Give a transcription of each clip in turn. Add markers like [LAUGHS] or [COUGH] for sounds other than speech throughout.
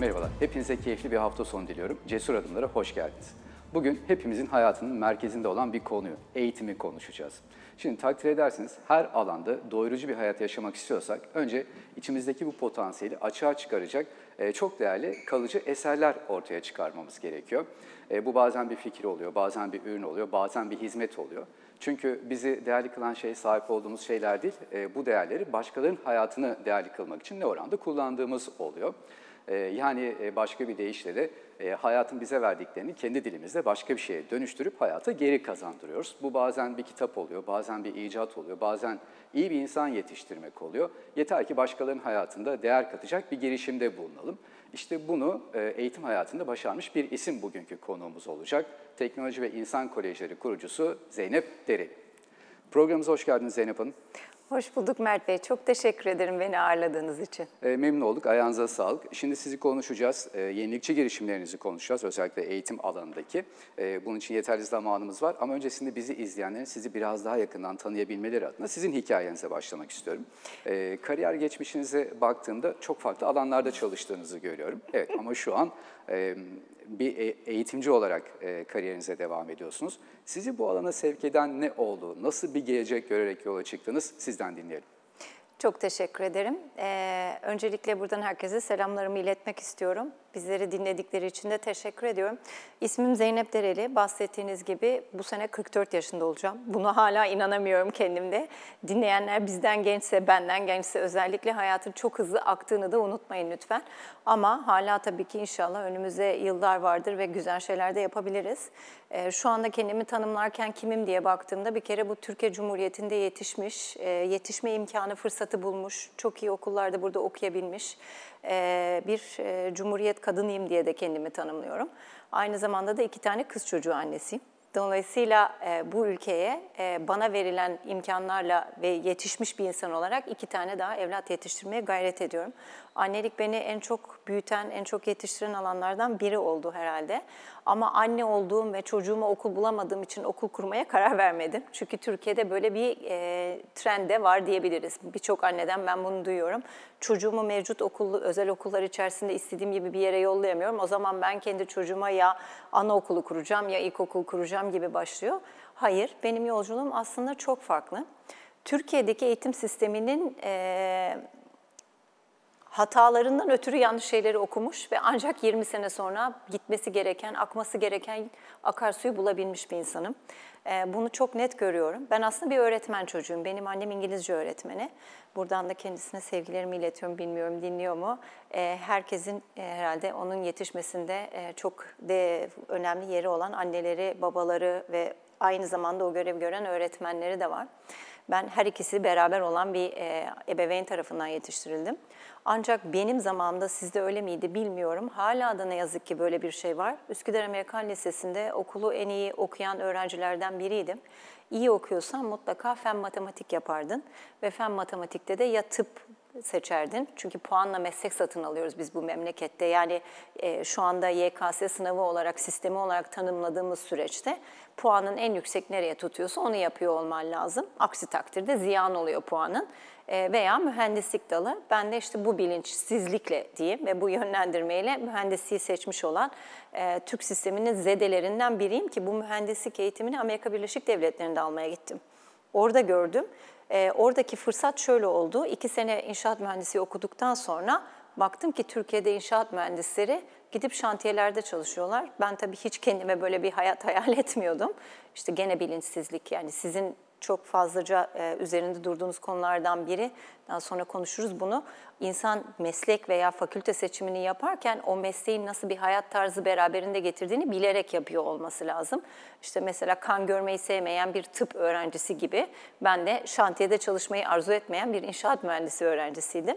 Merhabalar, hepinize keyifli bir hafta sonu diliyorum. Cesur Adımlara hoş geldiniz. Bugün hepimizin hayatının merkezinde olan bir konuyu, eğitimi konuşacağız. Şimdi takdir edersiniz her alanda doyurucu bir hayat yaşamak istiyorsak önce içimizdeki bu potansiyeli açığa çıkaracak e, çok değerli kalıcı eserler ortaya çıkarmamız gerekiyor. E, bu bazen bir fikir oluyor, bazen bir ürün oluyor, bazen bir hizmet oluyor. Çünkü bizi değerli kılan şey sahip olduğumuz şeyler değil, e, bu değerleri başkalarının hayatını değerli kılmak için ne oranda kullandığımız oluyor. Ee, yani e, başka bir deyişle de e, hayatın bize verdiklerini kendi dilimizde başka bir şeye dönüştürüp hayata geri kazandırıyoruz. Bu bazen bir kitap oluyor, bazen bir icat oluyor, bazen iyi bir insan yetiştirmek oluyor. Yeter ki başkalarının hayatında değer katacak bir girişimde bulunalım. İşte bunu e, eğitim hayatında başarmış bir isim bugünkü konuğumuz olacak. Teknoloji ve İnsan Kolejleri kurucusu Zeynep Deri. Programımıza hoş geldiniz Zeynep Hanım. Hoş bulduk Mert Bey. Çok teşekkür ederim beni ağırladığınız için. E, memnun olduk. Ayağınıza sağlık. Şimdi sizi konuşacağız. E, yenilikçi girişimlerinizi konuşacağız. Özellikle eğitim alanındaki. E, bunun için yeterli zamanımız var. Ama öncesinde bizi izleyenlerin sizi biraz daha yakından tanıyabilmeleri adına sizin hikayenize başlamak istiyorum. E, kariyer geçmişinize baktığımda çok farklı alanlarda çalıştığınızı görüyorum. Evet ama şu an... E, bir e, eğitimci olarak e, kariyerinize devam ediyorsunuz. Sizi bu alana sevk eden ne oldu? Nasıl bir gelecek görerek yola çıktınız? Sizden dinleyelim. Çok teşekkür ederim. Ee, öncelikle buradan herkese selamlarımı iletmek istiyorum. Bizleri dinledikleri için de teşekkür ediyorum. İsmim Zeynep Dereli. Bahsettiğiniz gibi bu sene 44 yaşında olacağım. Buna hala inanamıyorum kendimde. Dinleyenler bizden gençse, benden gençse özellikle hayatın çok hızlı aktığını da unutmayın lütfen. Ama hala tabii ki inşallah önümüze yıllar vardır ve güzel şeyler de yapabiliriz. Ee, şu anda kendimi tanımlarken kimim diye baktığımda bir kere bu Türkiye Cumhuriyeti'nde yetişmiş, e, yetişme imkanı, fırsatı bulmuş, çok iyi okullarda burada okuyabilmiş, ee, bir e, Cumhuriyet kadınıyım diye de kendimi tanımlıyorum. Aynı zamanda da iki tane kız çocuğu annesiyim. Dolayısıyla e, bu ülkeye e, bana verilen imkanlarla ve yetişmiş bir insan olarak iki tane daha evlat yetiştirmeye gayret ediyorum. Annelik beni en çok büyüten, en çok yetiştiren alanlardan biri oldu herhalde. Ama anne olduğum ve çocuğuma okul bulamadığım için okul kurmaya karar vermedim. Çünkü Türkiye'de böyle bir e, de var diyebiliriz. Birçok anneden ben bunu duyuyorum. Çocuğumu mevcut okullu özel okullar içerisinde istediğim gibi bir yere yollayamıyorum. O zaman ben kendi çocuğuma ya anaokulu kuracağım ya ilkokul kuracağım gibi başlıyor. Hayır, benim yolculuğum aslında çok farklı. Türkiye'deki eğitim sisteminin e, hatalarından ötürü yanlış şeyleri okumuş ve ancak 20 sene sonra gitmesi gereken, akması gereken akarsuyu bulabilmiş bir insanım. Ee, bunu çok net görüyorum. Ben aslında bir öğretmen çocuğum. Benim annem İngilizce öğretmeni. Buradan da kendisine sevgilerimi iletiyorum. Bilmiyorum dinliyor mu? Ee, herkesin e, herhalde onun yetişmesinde e, çok de önemli yeri olan anneleri, babaları ve aynı zamanda o görev gören öğretmenleri de var. Ben her ikisi beraber olan bir e, ebeveyn tarafından yetiştirildim. Ancak benim zamanımda sizde öyle miydi bilmiyorum. Hala da ne yazık ki böyle bir şey var. Üsküdar Amerikan Lisesi'nde okulu en iyi okuyan öğrencilerden biriydim. İyi okuyorsan mutlaka fen matematik yapardın ve fen matematikte de ya tıp seçerdin? Çünkü puanla meslek satın alıyoruz biz bu memlekette. Yani e, şu anda YKS sınavı olarak, sistemi olarak tanımladığımız süreçte puanın en yüksek nereye tutuyorsa onu yapıyor olman lazım. Aksi takdirde ziyan oluyor puanın e, veya mühendislik dalı. Ben de işte bu bilinçsizlikle diyeyim ve bu yönlendirmeyle mühendisliği seçmiş olan e, Türk sisteminin zedelerinden biriyim ki bu mühendislik eğitimini Amerika Birleşik Devletleri'nde almaya gittim. Orada gördüm. E, oradaki fırsat şöyle oldu. İki sene inşaat mühendisi okuduktan sonra baktım ki Türkiye'de inşaat mühendisleri gidip şantiyelerde çalışıyorlar. Ben tabii hiç kendime böyle bir hayat hayal [LAUGHS] etmiyordum. İşte gene bilinçsizlik yani sizin çok fazlaca e, üzerinde durduğunuz konulardan biri. Daha sonra konuşuruz bunu. İnsan meslek veya fakülte seçimini yaparken o mesleğin nasıl bir hayat tarzı beraberinde getirdiğini bilerek yapıyor olması lazım. İşte mesela kan görmeyi sevmeyen bir tıp öğrencisi gibi ben de şantiyede çalışmayı arzu etmeyen bir inşaat mühendisi öğrencisiydim.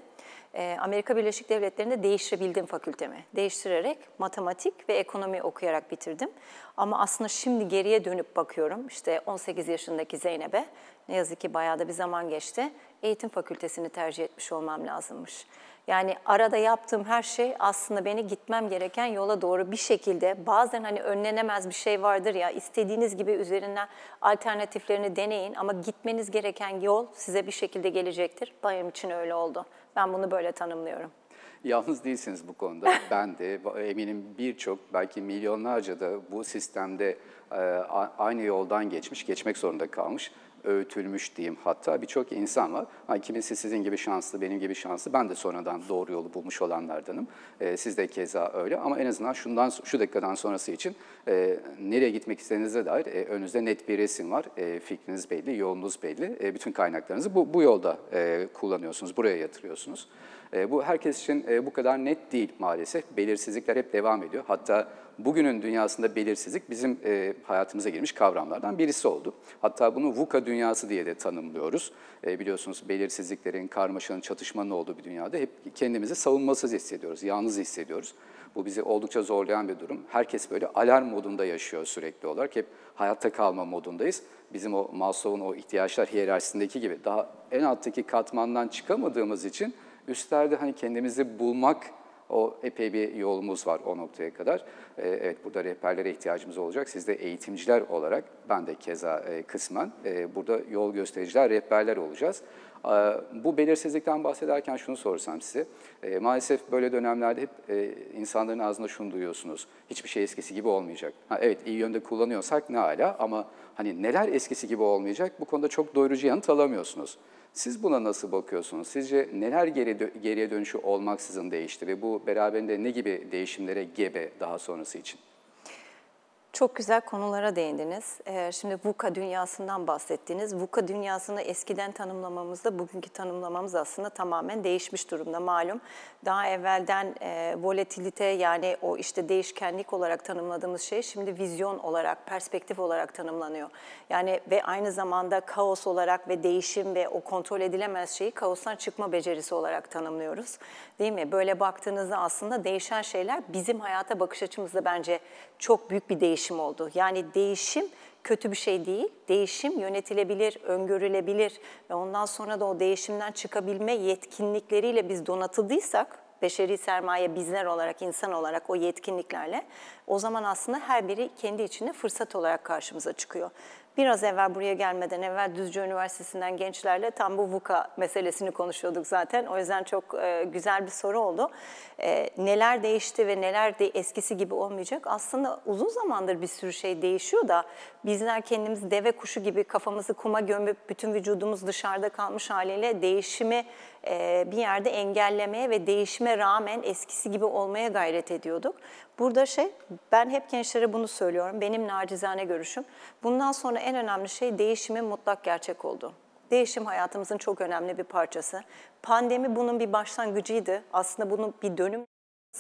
Ee, Amerika Birleşik Devletleri'nde değiştirebildim fakültemi. Değiştirerek matematik ve ekonomi okuyarak bitirdim. Ama aslında şimdi geriye dönüp bakıyorum. İşte 18 yaşındaki Zeynep'e ne yazık ki bayağı da bir zaman geçti. Eğitim fakültesini tercih etmiş olmam lazımmış. Yani arada yaptığım her şey aslında beni gitmem gereken yola doğru bir şekilde bazen hani önlenemez bir şey vardır ya istediğiniz gibi üzerinden alternatiflerini deneyin ama gitmeniz gereken yol size bir şekilde gelecektir. Bayım için öyle oldu. Ben bunu böyle tanımlıyorum. Yalnız değilsiniz bu konuda. [LAUGHS] Ben de eminim birçok belki milyonlarca da bu sistemde e, aynı yoldan geçmiş, geçmek zorunda kalmış öğütülmüş diyeyim hatta birçok insan var. Ha, kimisi sizin gibi şanslı, benim gibi şanslı. Ben de sonradan doğru yolu bulmuş olanlardanım. E, siz de keza öyle ama en azından şundan şu dakikadan sonrası için e, nereye gitmek istediğinize dair e, önünüzde net bir resim var. E, fikriniz belli, yolunuz belli. E, bütün kaynaklarınızı bu, bu yolda e, kullanıyorsunuz, buraya yatırıyorsunuz. E, bu herkes için e, bu kadar net değil maalesef. Belirsizlikler hep devam ediyor. Hatta bugünün dünyasında belirsizlik bizim e, hayatımıza girmiş kavramlardan birisi oldu. Hatta bunu VUCA dünyası diye de tanımlıyoruz. Biliyorsunuz belirsizliklerin, karmaşanın, çatışmanın olduğu bir dünyada hep kendimizi savunmasız hissediyoruz, yalnız hissediyoruz. Bu bizi oldukça zorlayan bir durum. Herkes böyle alarm modunda yaşıyor sürekli olarak. Hep hayatta kalma modundayız. Bizim o Maslow'un o ihtiyaçlar hiyerarşisindeki gibi daha en alttaki katmandan çıkamadığımız için Üstlerde hani kendimizi bulmak o epey bir yolumuz var o noktaya kadar. E, evet burada rehberlere ihtiyacımız olacak. Siz de eğitimciler olarak, ben de keza e, kısmen e, burada yol göstericiler, rehberler olacağız. E, bu belirsizlikten bahsederken şunu sorsam size. E, maalesef böyle dönemlerde hep e, insanların ağzında şunu duyuyorsunuz. Hiçbir şey eskisi gibi olmayacak. Ha, evet iyi yönde kullanıyorsak ne ala ama hani neler eskisi gibi olmayacak bu konuda çok doyurucu yanıt alamıyorsunuz. Siz buna nasıl bakıyorsunuz? Sizce neler geri dö geriye dönüşü olmaksızın değişti ve bu beraberinde ne gibi değişimlere gebe daha sonrası için? Çok güzel konulara değindiniz. Ee, şimdi VUCA dünyasından bahsettiniz. VUCA dünyasını eskiden tanımlamamızda bugünkü tanımlamamız aslında tamamen değişmiş durumda malum. Daha evvelden e, volatilite yani o işte değişkenlik olarak tanımladığımız şey şimdi vizyon olarak, perspektif olarak tanımlanıyor. Yani ve aynı zamanda kaos olarak ve değişim ve o kontrol edilemez şeyi kaostan çıkma becerisi olarak tanımlıyoruz. Değil mi? Böyle baktığınızda aslında değişen şeyler bizim hayata bakış açımızda bence çok büyük bir değişim değişim oldu. Yani değişim kötü bir şey değil. Değişim yönetilebilir, öngörülebilir ve ondan sonra da o değişimden çıkabilme yetkinlikleriyle biz donatıldıysak, beşeri sermaye bizler olarak, insan olarak o yetkinliklerle o zaman aslında her biri kendi içinde fırsat olarak karşımıza çıkıyor. Biraz evvel buraya gelmeden evvel Düzce Üniversitesi'nden gençlerle tam bu VUCA meselesini konuşuyorduk zaten. O yüzden çok e, güzel bir soru oldu. E, neler değişti ve neler de eskisi gibi olmayacak? Aslında uzun zamandır bir sürü şey değişiyor da bizler kendimiz deve kuşu gibi kafamızı kuma gömüp bütün vücudumuz dışarıda kalmış haliyle değişimi e, bir yerde engellemeye ve değişime rağmen eskisi gibi olmaya gayret ediyorduk. Burada şey, ben hep gençlere bunu söylüyorum, benim nacizane görüşüm. Bundan sonra en önemli şey değişimin mutlak gerçek oldu. Değişim hayatımızın çok önemli bir parçası. Pandemi bunun bir başlangıcıydı. Aslında bunu bir dönüm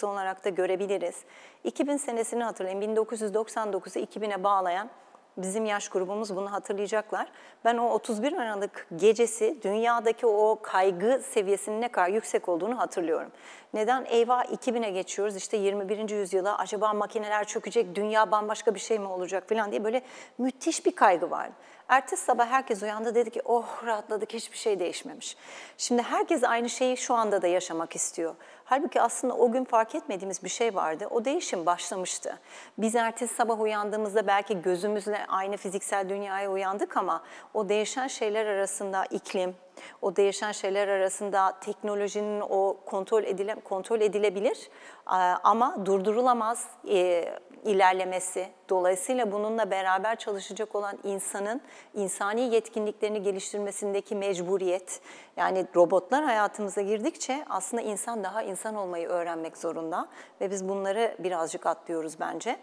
olarak da görebiliriz. 2000 senesini hatırlayın, 1999'u 2000'e bağlayan Bizim yaş grubumuz bunu hatırlayacaklar. Ben o 31 Aralık gecesi dünyadaki o kaygı seviyesinin ne kadar yüksek olduğunu hatırlıyorum. Neden? Eyvah 2000'e geçiyoruz işte 21. yüzyıla acaba makineler çökecek, dünya bambaşka bir şey mi olacak falan diye böyle müthiş bir kaygı var. Ertesi sabah herkes uyandı dedi ki oh rahatladık hiçbir şey değişmemiş. Şimdi herkes aynı şeyi şu anda da yaşamak istiyor. Halbuki aslında o gün fark etmediğimiz bir şey vardı. O değişim başlamıştı. Biz ertesi sabah uyandığımızda belki gözümüzle aynı fiziksel dünyaya uyandık ama o değişen şeyler arasında iklim, o değişen şeyler arasında teknolojinin o kontrol edile kontrol edilebilir ama durdurulamaz ilerlemesi, dolayısıyla bununla beraber çalışacak olan insanın insani yetkinliklerini geliştirmesindeki mecburiyet, yani robotlar hayatımıza girdikçe aslında insan daha insan olmayı öğrenmek zorunda ve biz bunları birazcık atlıyoruz bence.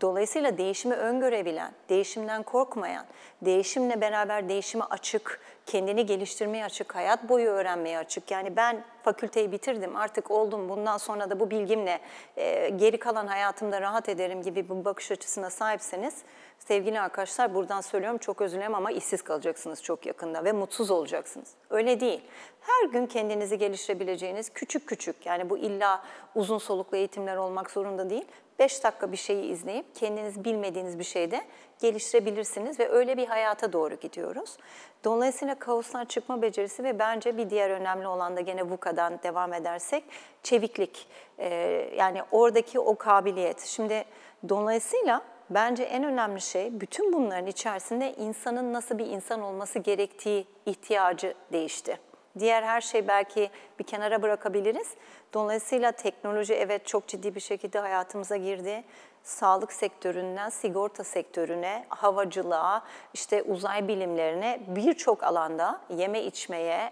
Dolayısıyla değişimi öngörebilen, değişimden korkmayan, değişimle beraber değişime açık, kendini geliştirmeye açık, hayat boyu öğrenmeye açık. Yani ben fakülteyi bitirdim, artık oldum, bundan sonra da bu bilgimle e, geri kalan hayatımda rahat ederim gibi bir bakış açısına sahipseniz sevgili arkadaşlar buradan söylüyorum çok özür ama işsiz kalacaksınız çok yakında ve mutsuz olacaksınız. Öyle değil. Her gün kendinizi geliştirebileceğiniz küçük küçük yani bu illa uzun soluklu eğitimler olmak zorunda değil. 5 dakika bir şeyi izleyip kendiniz bilmediğiniz bir şeyde geliştirebilirsiniz ve öyle bir hayata doğru gidiyoruz. Dolayısıyla kaostan çıkma becerisi ve bence bir diğer önemli olan da gene VUCA'dan devam edersek çeviklik. Ee, yani oradaki o kabiliyet. Şimdi dolayısıyla bence en önemli şey bütün bunların içerisinde insanın nasıl bir insan olması gerektiği ihtiyacı değişti. Diğer her şey belki bir kenara bırakabiliriz. Dolayısıyla teknoloji evet çok ciddi bir şekilde hayatımıza girdi. Sağlık sektöründen sigorta sektörüne, havacılığa, işte uzay bilimlerine birçok alanda yeme içmeye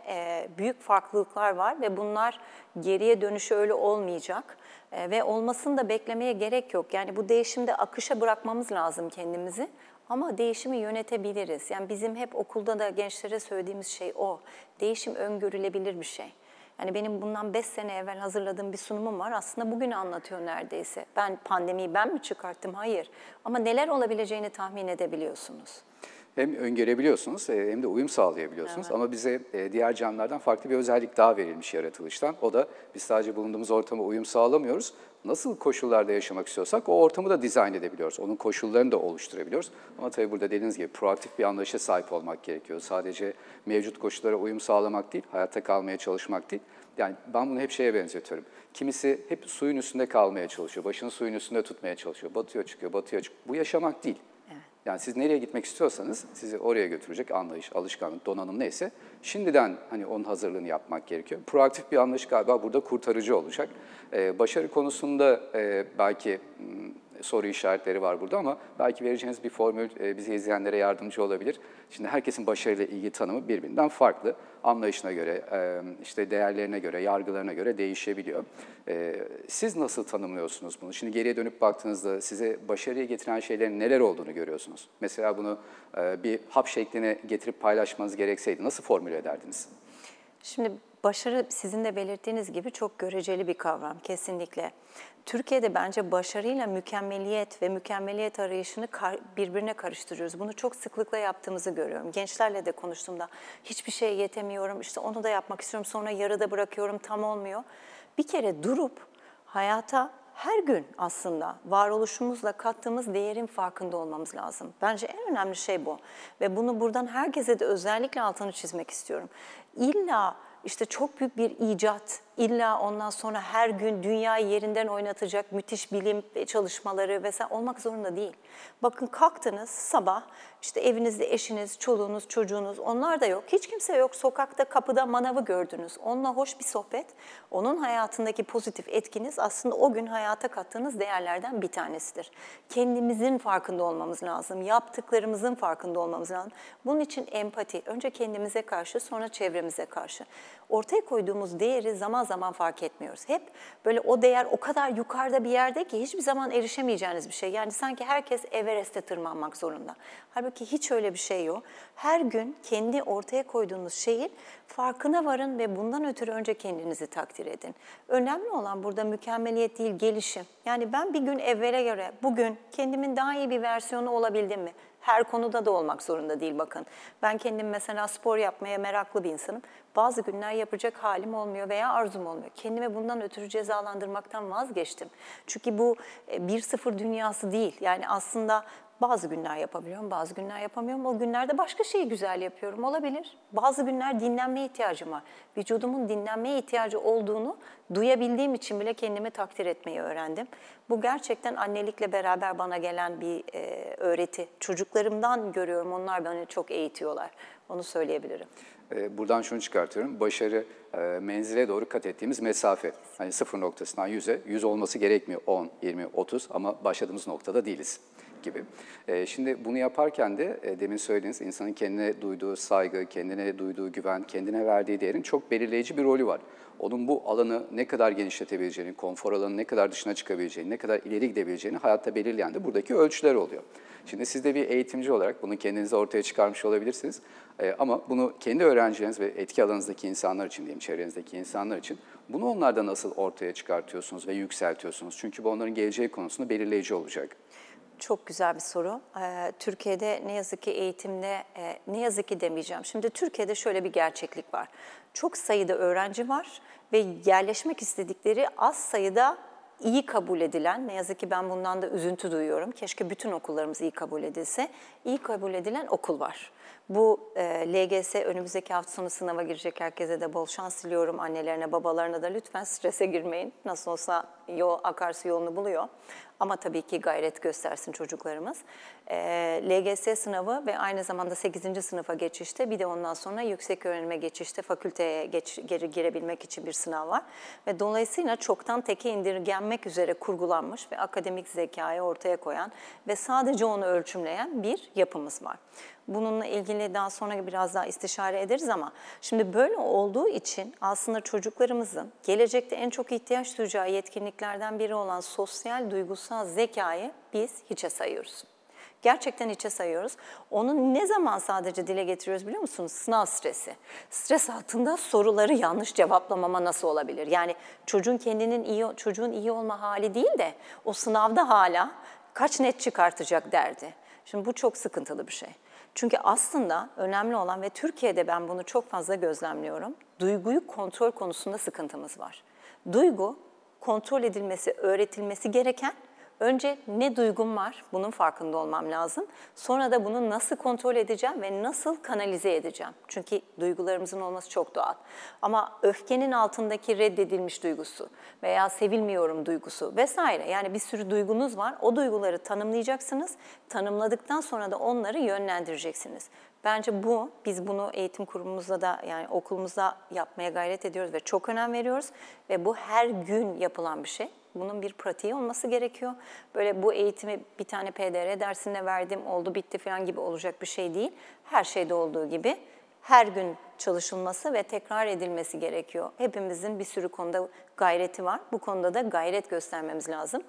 büyük farklılıklar var ve bunlar geriye dönüşü öyle olmayacak. E, ve olmasını da beklemeye gerek yok. Yani bu değişimde akışa bırakmamız lazım kendimizi ama değişimi yönetebiliriz. Yani bizim hep okulda da gençlere söylediğimiz şey o. Değişim öngörülebilir bir şey. Yani benim bundan 5 sene evvel hazırladığım bir sunumum var. Aslında bugün anlatıyor neredeyse. Ben pandemiyi ben mi çıkarttım? Hayır. Ama neler olabileceğini tahmin edebiliyorsunuz hem öngörebiliyorsunuz e, hem de uyum sağlayabiliyorsunuz. Evet. Ama bize e, diğer canlılardan farklı bir özellik daha verilmiş yaratılıştan. O da biz sadece bulunduğumuz ortama uyum sağlamıyoruz. Nasıl koşullarda yaşamak istiyorsak o ortamı da dizayn edebiliyoruz. Onun koşullarını da oluşturabiliyoruz. Ama tabii burada dediğiniz gibi proaktif bir anlayışa sahip olmak gerekiyor. Sadece mevcut koşullara uyum sağlamak değil, hayatta kalmaya çalışmak değil. Yani ben bunu hep şeye benzetiyorum. Kimisi hep suyun üstünde kalmaya çalışıyor, başını suyun üstünde tutmaya çalışıyor. Batıyor çıkıyor, batıyor çıkıyor. Bu yaşamak değil. Yani siz nereye gitmek istiyorsanız sizi oraya götürecek anlayış, alışkanlık, donanım neyse şimdiden hani onun hazırlığını yapmak gerekiyor. Proaktif bir anlayış galiba burada kurtarıcı olacak. Ee, başarı konusunda e, belki hmm, soru işaretleri var burada ama belki vereceğiniz bir formül e, bizi izleyenlere yardımcı olabilir. Şimdi herkesin başarıyla ilgili tanımı birbirinden farklı. Anlayışına göre, e, işte değerlerine göre, yargılarına göre değişebiliyor. E, siz nasıl tanımlıyorsunuz bunu? Şimdi geriye dönüp baktığınızda size başarıyı getiren şeylerin neler olduğunu görüyorsunuz? Mesela bunu bir hap şekline getirip paylaşmanız gerekseydi nasıl formüle ederdiniz? Şimdi Başarı sizin de belirttiğiniz gibi çok göreceli bir kavram kesinlikle. Türkiye'de bence başarıyla mükemmeliyet ve mükemmeliyet arayışını birbirine karıştırıyoruz. Bunu çok sıklıkla yaptığımızı görüyorum. Gençlerle de konuştuğumda hiçbir şeye yetemiyorum, işte onu da yapmak istiyorum, sonra yarıda bırakıyorum, tam olmuyor. Bir kere durup hayata her gün aslında varoluşumuzla kattığımız değerin farkında olmamız lazım. Bence en önemli şey bu. Ve bunu buradan herkese de özellikle altını çizmek istiyorum. İlla işte çok büyük bir icat illa ondan sonra her gün dünyayı yerinden oynatacak müthiş bilim çalışmaları vesaire olmak zorunda değil. Bakın kalktınız sabah işte evinizde eşiniz, çoluğunuz, çocuğunuz onlar da yok. Hiç kimse yok. Sokakta kapıda manavı gördünüz. Onunla hoş bir sohbet. Onun hayatındaki pozitif etkiniz aslında o gün hayata kattığınız değerlerden bir tanesidir. Kendimizin farkında olmamız lazım. Yaptıklarımızın farkında olmamız lazım. Bunun için empati. Önce kendimize karşı sonra çevremize karşı ortaya koyduğumuz değeri zaman zaman fark etmiyoruz. Hep böyle o değer o kadar yukarıda bir yerde ki hiçbir zaman erişemeyeceğiniz bir şey. Yani sanki herkes Everest'e tırmanmak zorunda. Halbuki hiç öyle bir şey yok. Her gün kendi ortaya koyduğunuz şeyin farkına varın ve bundan ötürü önce kendinizi takdir edin. Önemli olan burada mükemmeliyet değil, gelişim. Yani ben bir gün evvele göre bugün kendimin daha iyi bir versiyonu olabildim mi? Her konuda da olmak zorunda değil bakın. Ben kendim mesela spor yapmaya meraklı bir insanım. Bazı günler yapacak halim olmuyor veya arzum olmuyor. Kendime bundan ötürü cezalandırmaktan vazgeçtim. Çünkü bu e, bir sıfır dünyası değil. Yani aslında bazı günler yapabiliyorum, bazı günler yapamıyorum. O günlerde başka şeyi güzel yapıyorum olabilir. Bazı günler dinlenme ihtiyacım var. Vücudumun dinlenmeye ihtiyacı olduğunu duyabildiğim için bile kendimi takdir etmeyi öğrendim. Bu gerçekten annelikle beraber bana gelen bir e, öğreti. Çocuklarımdan görüyorum. Onlar beni çok eğitiyorlar. Onu söyleyebilirim. E, buradan şunu çıkartıyorum. Başarı e, menzile doğru kat ettiğimiz mesafe. Hani sıfır noktasından yüze, yüz olması gerekmiyor 10, 20, 30 ama başladığımız noktada değiliz gibi. Ee, şimdi bunu yaparken de e, demin söylediğiniz insanın kendine duyduğu saygı, kendine duyduğu güven, kendine verdiği değerin çok belirleyici bir rolü var. Onun bu alanı ne kadar genişletebileceğini, konfor alanı ne kadar dışına çıkabileceğini, ne kadar ileri gidebileceğini hayatta belirleyen de buradaki ölçüler oluyor. Şimdi siz de bir eğitimci olarak bunu kendinize ortaya çıkarmış olabilirsiniz. Ee, ama bunu kendi öğrencileriniz ve etki alanınızdaki insanlar için diyeyim, çevrenizdeki insanlar için bunu onlarda nasıl ortaya çıkartıyorsunuz ve yükseltiyorsunuz? Çünkü bu onların geleceği konusunda belirleyici olacak. Çok güzel bir soru. Ee, Türkiye'de ne yazık ki eğitimde, e, ne yazık ki demeyeceğim. Şimdi Türkiye'de şöyle bir gerçeklik var. Çok sayıda öğrenci var ve yerleşmek istedikleri az sayıda iyi kabul edilen, ne yazık ki ben bundan da üzüntü duyuyorum. Keşke bütün okullarımız iyi kabul edilse. İyi kabul edilen okul var. Bu e, LGS önümüzdeki hafta sonu sınava girecek herkese de bol şans diliyorum. Annelerine, babalarına da lütfen strese girmeyin. Nasıl olsa yol, akarsu yolunu buluyor. Ama tabii ki gayret göstersin çocuklarımız. E, ee, LGS sınavı ve aynı zamanda 8. sınıfa geçişte bir de ondan sonra yüksek öğrenime geçişte fakülteye geç, geri girebilmek için bir sınav var. Ve dolayısıyla çoktan teke indirgenmek üzere kurgulanmış ve akademik zekayı ortaya koyan ve sadece onu ölçümleyen bir yapımız var. Bununla ilgili daha sonra biraz daha istişare ederiz ama şimdi böyle olduğu için aslında çocuklarımızın gelecekte en çok ihtiyaç duyacağı yetkinliklerden biri olan sosyal, duygusal duygusal zekayı biz hiçe sayıyoruz. Gerçekten içe sayıyoruz. Onu ne zaman sadece dile getiriyoruz biliyor musunuz? Sınav stresi. Stres altında soruları yanlış cevaplamama nasıl olabilir? Yani çocuğun kendinin iyi, çocuğun iyi olma hali değil de o sınavda hala kaç net çıkartacak derdi. Şimdi bu çok sıkıntılı bir şey. Çünkü aslında önemli olan ve Türkiye'de ben bunu çok fazla gözlemliyorum. Duyguyu kontrol konusunda sıkıntımız var. Duygu kontrol edilmesi, öğretilmesi gereken Önce ne duygum var bunun farkında olmam lazım. Sonra da bunu nasıl kontrol edeceğim ve nasıl kanalize edeceğim. Çünkü duygularımızın olması çok doğal. Ama öfkenin altındaki reddedilmiş duygusu veya sevilmiyorum duygusu vesaire. Yani bir sürü duygunuz var. O duyguları tanımlayacaksınız. Tanımladıktan sonra da onları yönlendireceksiniz. Bence bu, biz bunu eğitim kurumumuzda da yani okulumuzda yapmaya gayret ediyoruz ve çok önem veriyoruz. Ve bu her gün yapılan bir şey. Bunun bir pratiği olması gerekiyor. Böyle bu eğitimi bir tane PDR dersinde verdim, oldu bitti falan gibi olacak bir şey değil. Her şeyde olduğu gibi her gün çalışılması ve tekrar edilmesi gerekiyor. Hepimizin bir sürü konuda gayreti var. Bu konuda da gayret göstermemiz lazım.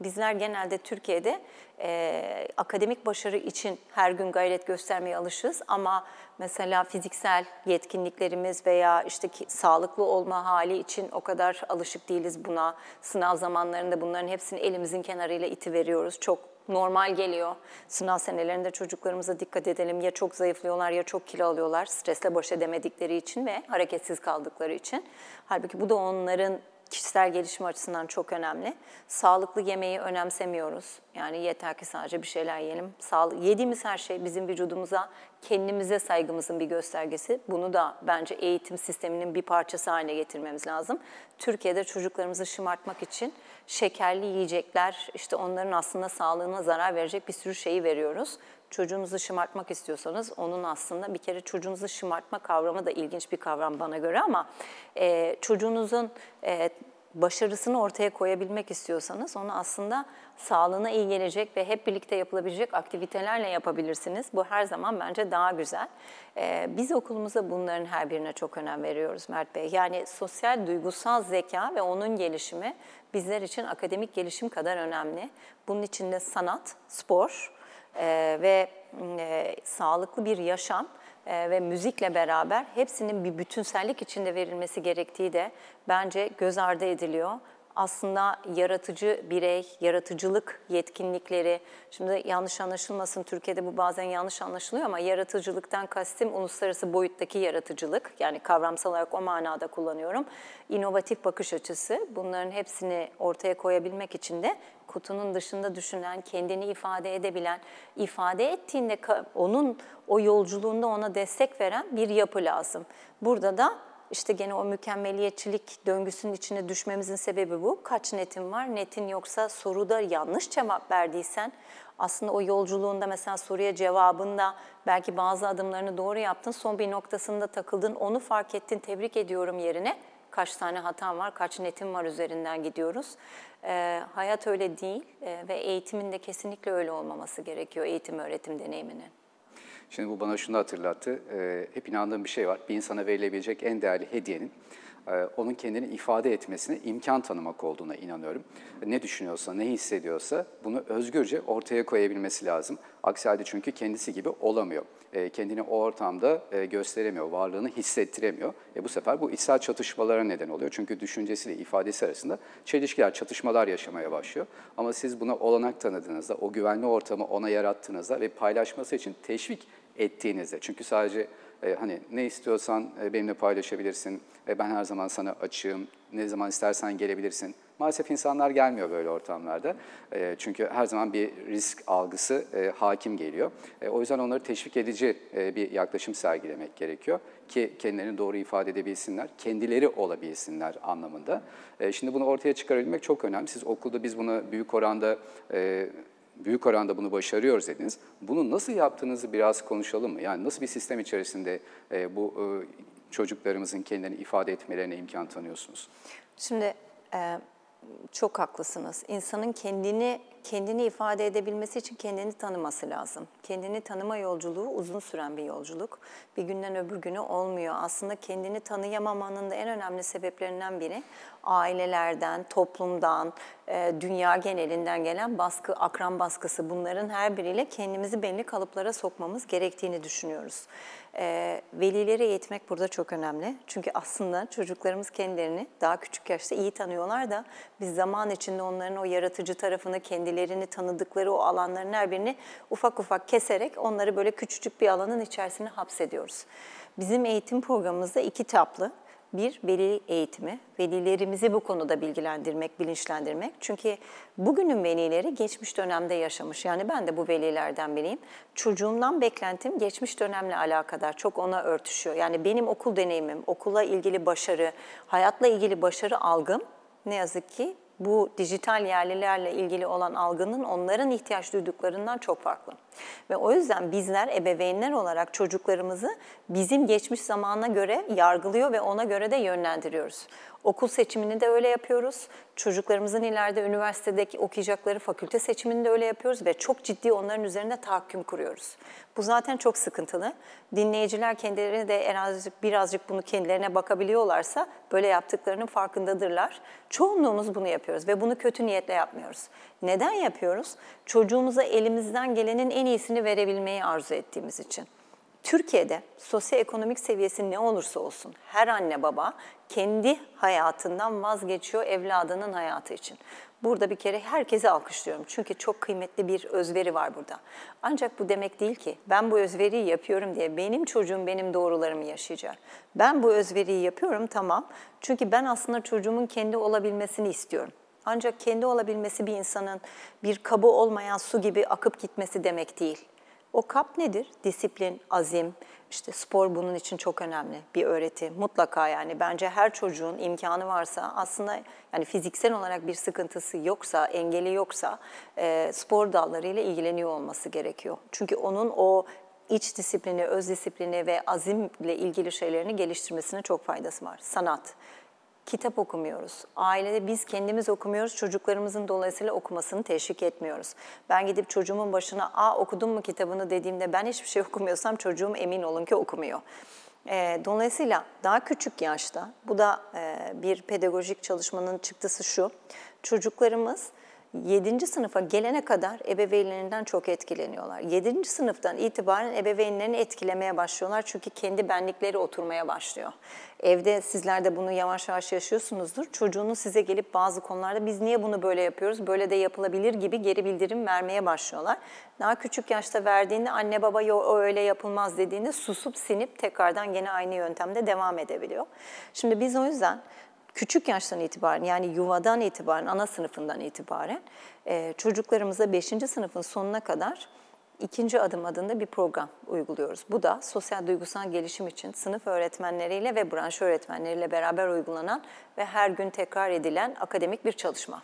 Bizler genelde Türkiye'de e, akademik başarı için her gün gayret göstermeye alışız ama mesela fiziksel yetkinliklerimiz veya işte ki, sağlıklı olma hali için o kadar alışık değiliz buna. Sınav zamanlarında bunların hepsini elimizin kenarıyla iti veriyoruz. Çok normal geliyor. Sınav senelerinde çocuklarımıza dikkat edelim. Ya çok zayıflıyorlar ya çok kilo alıyorlar. Stresle baş edemedikleri için ve hareketsiz kaldıkları için. Halbuki bu da onların kişisel gelişim açısından çok önemli. Sağlıklı yemeği önemsemiyoruz. Yani yeter ki sadece bir şeyler yiyelim. Sağlı yediğimiz her şey bizim vücudumuza, kendimize saygımızın bir göstergesi. Bunu da bence eğitim sisteminin bir parçası haline getirmemiz lazım. Türkiye'de çocuklarımızı şımartmak için şekerli yiyecekler, işte onların aslında sağlığına zarar verecek bir sürü şeyi veriyoruz çocuğunuzu şımartmak istiyorsanız onun aslında bir kere çocuğunuzu şımartma kavramı da ilginç bir kavram bana göre ama e, çocuğunuzun e, başarısını ortaya koyabilmek istiyorsanız onu aslında sağlığına iyi gelecek ve hep birlikte yapılabilecek aktivitelerle yapabilirsiniz. Bu her zaman bence daha güzel. Ee, biz okulumuzda bunların her birine çok önem veriyoruz Mert Bey. Yani sosyal duygusal zeka ve onun gelişimi bizler için akademik gelişim kadar önemli. Bunun içinde sanat, spor, ee, ve mm, e, sağlıklı bir yaşam e, ve müzikle beraber hepsinin bir bütünsellik içinde verilmesi gerektiği de bence göz ardı ediliyor aslında yaratıcı birey, yaratıcılık yetkinlikleri, şimdi yanlış anlaşılmasın Türkiye'de bu bazen yanlış anlaşılıyor ama yaratıcılıktan kastim uluslararası boyuttaki yaratıcılık, yani kavramsal olarak o manada kullanıyorum, inovatif bakış açısı bunların hepsini ortaya koyabilmek için de kutunun dışında düşünen, kendini ifade edebilen, ifade ettiğinde onun o yolculuğunda ona destek veren bir yapı lazım. Burada da işte gene o mükemmeliyetçilik döngüsünün içine düşmemizin sebebi bu. Kaç netin var? Netin yoksa soruda yanlış cevap verdiysen aslında o yolculuğunda mesela soruya cevabında belki bazı adımlarını doğru yaptın. Son bir noktasında takıldın. Onu fark ettin. Tebrik ediyorum yerine kaç tane hatam var, kaç netim var üzerinden gidiyoruz. E, hayat öyle değil e, ve eğitimin de kesinlikle öyle olmaması gerekiyor eğitim öğretim deneyiminin. Şimdi bu bana şunu hatırlattı. E, hep inandığım bir şey var. Bir insana verilebilecek en değerli hediyenin e, onun kendini ifade etmesine imkan tanımak olduğuna inanıyorum. Ne düşünüyorsa, ne hissediyorsa bunu özgürce ortaya koyabilmesi lazım. Aksi halde çünkü kendisi gibi olamıyor. E, kendini o ortamda e, gösteremiyor, varlığını hissettiremiyor. E bu sefer bu içsel çatışmalara neden oluyor. Çünkü düşüncesiyle ifadesi arasında çelişkiler, çatışmalar yaşamaya başlıyor. Ama siz buna olanak tanıdığınızda, o güvenli ortamı ona yarattığınızda ve paylaşması için teşvik ettiğinizde, çünkü sadece e, hani ne istiyorsan e, benimle paylaşabilirsin. ben her zaman sana açığım. Ne zaman istersen gelebilirsin. Maalesef insanlar gelmiyor böyle ortamlarda. E, çünkü her zaman bir risk algısı hakim geliyor. o yüzden onları teşvik edici bir yaklaşım sergilemek gerekiyor ki kendilerini doğru ifade edebilsinler, kendileri olabilsinler anlamında. şimdi bunu ortaya çıkarabilmek çok önemli. Siz okulda biz bunu büyük oranda büyük oranda bunu başarıyoruz dediniz. Bunu nasıl yaptığınızı biraz konuşalım mı? Yani nasıl bir sistem içerisinde e, bu e, çocuklarımızın kendilerini ifade etmelerine imkan tanıyorsunuz? Şimdi e, çok haklısınız. İnsanın kendini kendini ifade edebilmesi için kendini tanıması lazım. Kendini tanıma yolculuğu uzun süren bir yolculuk. Bir günden öbür güne olmuyor. Aslında kendini tanıyamamanın da en önemli sebeplerinden biri ailelerden, toplumdan, e, dünya genelinden gelen baskı, akran baskısı bunların her biriyle kendimizi belli kalıplara sokmamız gerektiğini düşünüyoruz. E, velilere eğitmek burada çok önemli. Çünkü aslında çocuklarımız kendilerini daha küçük yaşta iyi tanıyorlar da biz zaman içinde onların o yaratıcı tarafını kendi kendilerini tanıdıkları o alanların her birini ufak ufak keserek onları böyle küçücük bir alanın içerisine hapsediyoruz. Bizim eğitim programımızda iki taplı. Bir, veli eğitimi. Velilerimizi bu konuda bilgilendirmek, bilinçlendirmek. Çünkü bugünün velileri geçmiş dönemde yaşamış. Yani ben de bu velilerden biriyim. Çocuğumdan beklentim geçmiş dönemle alakadar. Çok ona örtüşüyor. Yani benim okul deneyimim, okula ilgili başarı, hayatla ilgili başarı algım ne yazık ki bu dijital yerlilerle ilgili olan algının onların ihtiyaç duyduklarından çok farklı. Ve o yüzden bizler ebeveynler olarak çocuklarımızı bizim geçmiş zamana göre yargılıyor ve ona göre de yönlendiriyoruz. Okul seçimini de öyle yapıyoruz. Çocuklarımızın ileride üniversitedeki okuyacakları fakülte seçimini de öyle yapıyoruz ve çok ciddi onların üzerinde tahakküm kuruyoruz. Bu zaten çok sıkıntılı. Dinleyiciler kendilerine de en az birazcık bunu kendilerine bakabiliyorlarsa böyle yaptıklarının farkındadırlar. Çoğunluğumuz bunu yapıyoruz ve bunu kötü niyetle yapmıyoruz. Neden yapıyoruz? Çocuğumuza elimizden gelenin en iyisini verebilmeyi arzu ettiğimiz için. Türkiye'de sosyoekonomik seviyesi ne olursa olsun her anne baba kendi hayatından vazgeçiyor evladının hayatı için. Burada bir kere herkesi alkışlıyorum. Çünkü çok kıymetli bir özveri var burada. Ancak bu demek değil ki ben bu özveriyi yapıyorum diye benim çocuğum benim doğrularımı yaşayacak. Ben bu özveriyi yapıyorum tamam. Çünkü ben aslında çocuğumun kendi olabilmesini istiyorum. Ancak kendi olabilmesi bir insanın bir kabı olmayan su gibi akıp gitmesi demek değil. O kap nedir? Disiplin, azim, işte spor bunun için çok önemli bir öğreti. Mutlaka yani bence her çocuğun imkanı varsa aslında yani fiziksel olarak bir sıkıntısı yoksa, engeli yoksa e, spor dallarıyla ilgileniyor olması gerekiyor. Çünkü onun o iç disiplini, öz disiplini ve azimle ilgili şeylerini geliştirmesine çok faydası var. Sanat, kitap okumuyoruz. Ailede biz kendimiz okumuyoruz, çocuklarımızın dolayısıyla okumasını teşvik etmiyoruz. Ben gidip çocuğumun başına A okudun mu kitabını?'' dediğimde ben hiçbir şey [LAUGHS] okumuyorsam çocuğum emin olun ki okumuyor. Ee, dolayısıyla daha küçük yaşta, bu da e, bir pedagojik çalışmanın çıktısı şu, çocuklarımız 7. sınıfa gelene kadar ebeveynlerinden çok etkileniyorlar. 7. sınıftan itibaren ebeveynlerini etkilemeye başlıyorlar çünkü kendi benlikleri oturmaya başlıyor. Evde sizler de bunu yavaş yavaş yaşıyorsunuzdur. Çocuğunuz size gelip bazı konularda biz niye bunu böyle yapıyoruz, böyle de yapılabilir gibi geri bildirim vermeye başlıyorlar. Daha küçük yaşta verdiğinde anne baba o öyle yapılmaz dediğinde susup sinip tekrardan gene aynı yöntemde devam edebiliyor. Şimdi biz o yüzden küçük yaştan itibaren yani yuvadan itibaren, ana sınıfından itibaren e, çocuklarımıza 5. sınıfın sonuna kadar ikinci adım adında bir program uyguluyoruz. Bu da sosyal duygusal gelişim için sınıf öğretmenleriyle ve branş öğretmenleriyle beraber uygulanan ve her gün tekrar edilen akademik bir çalışma.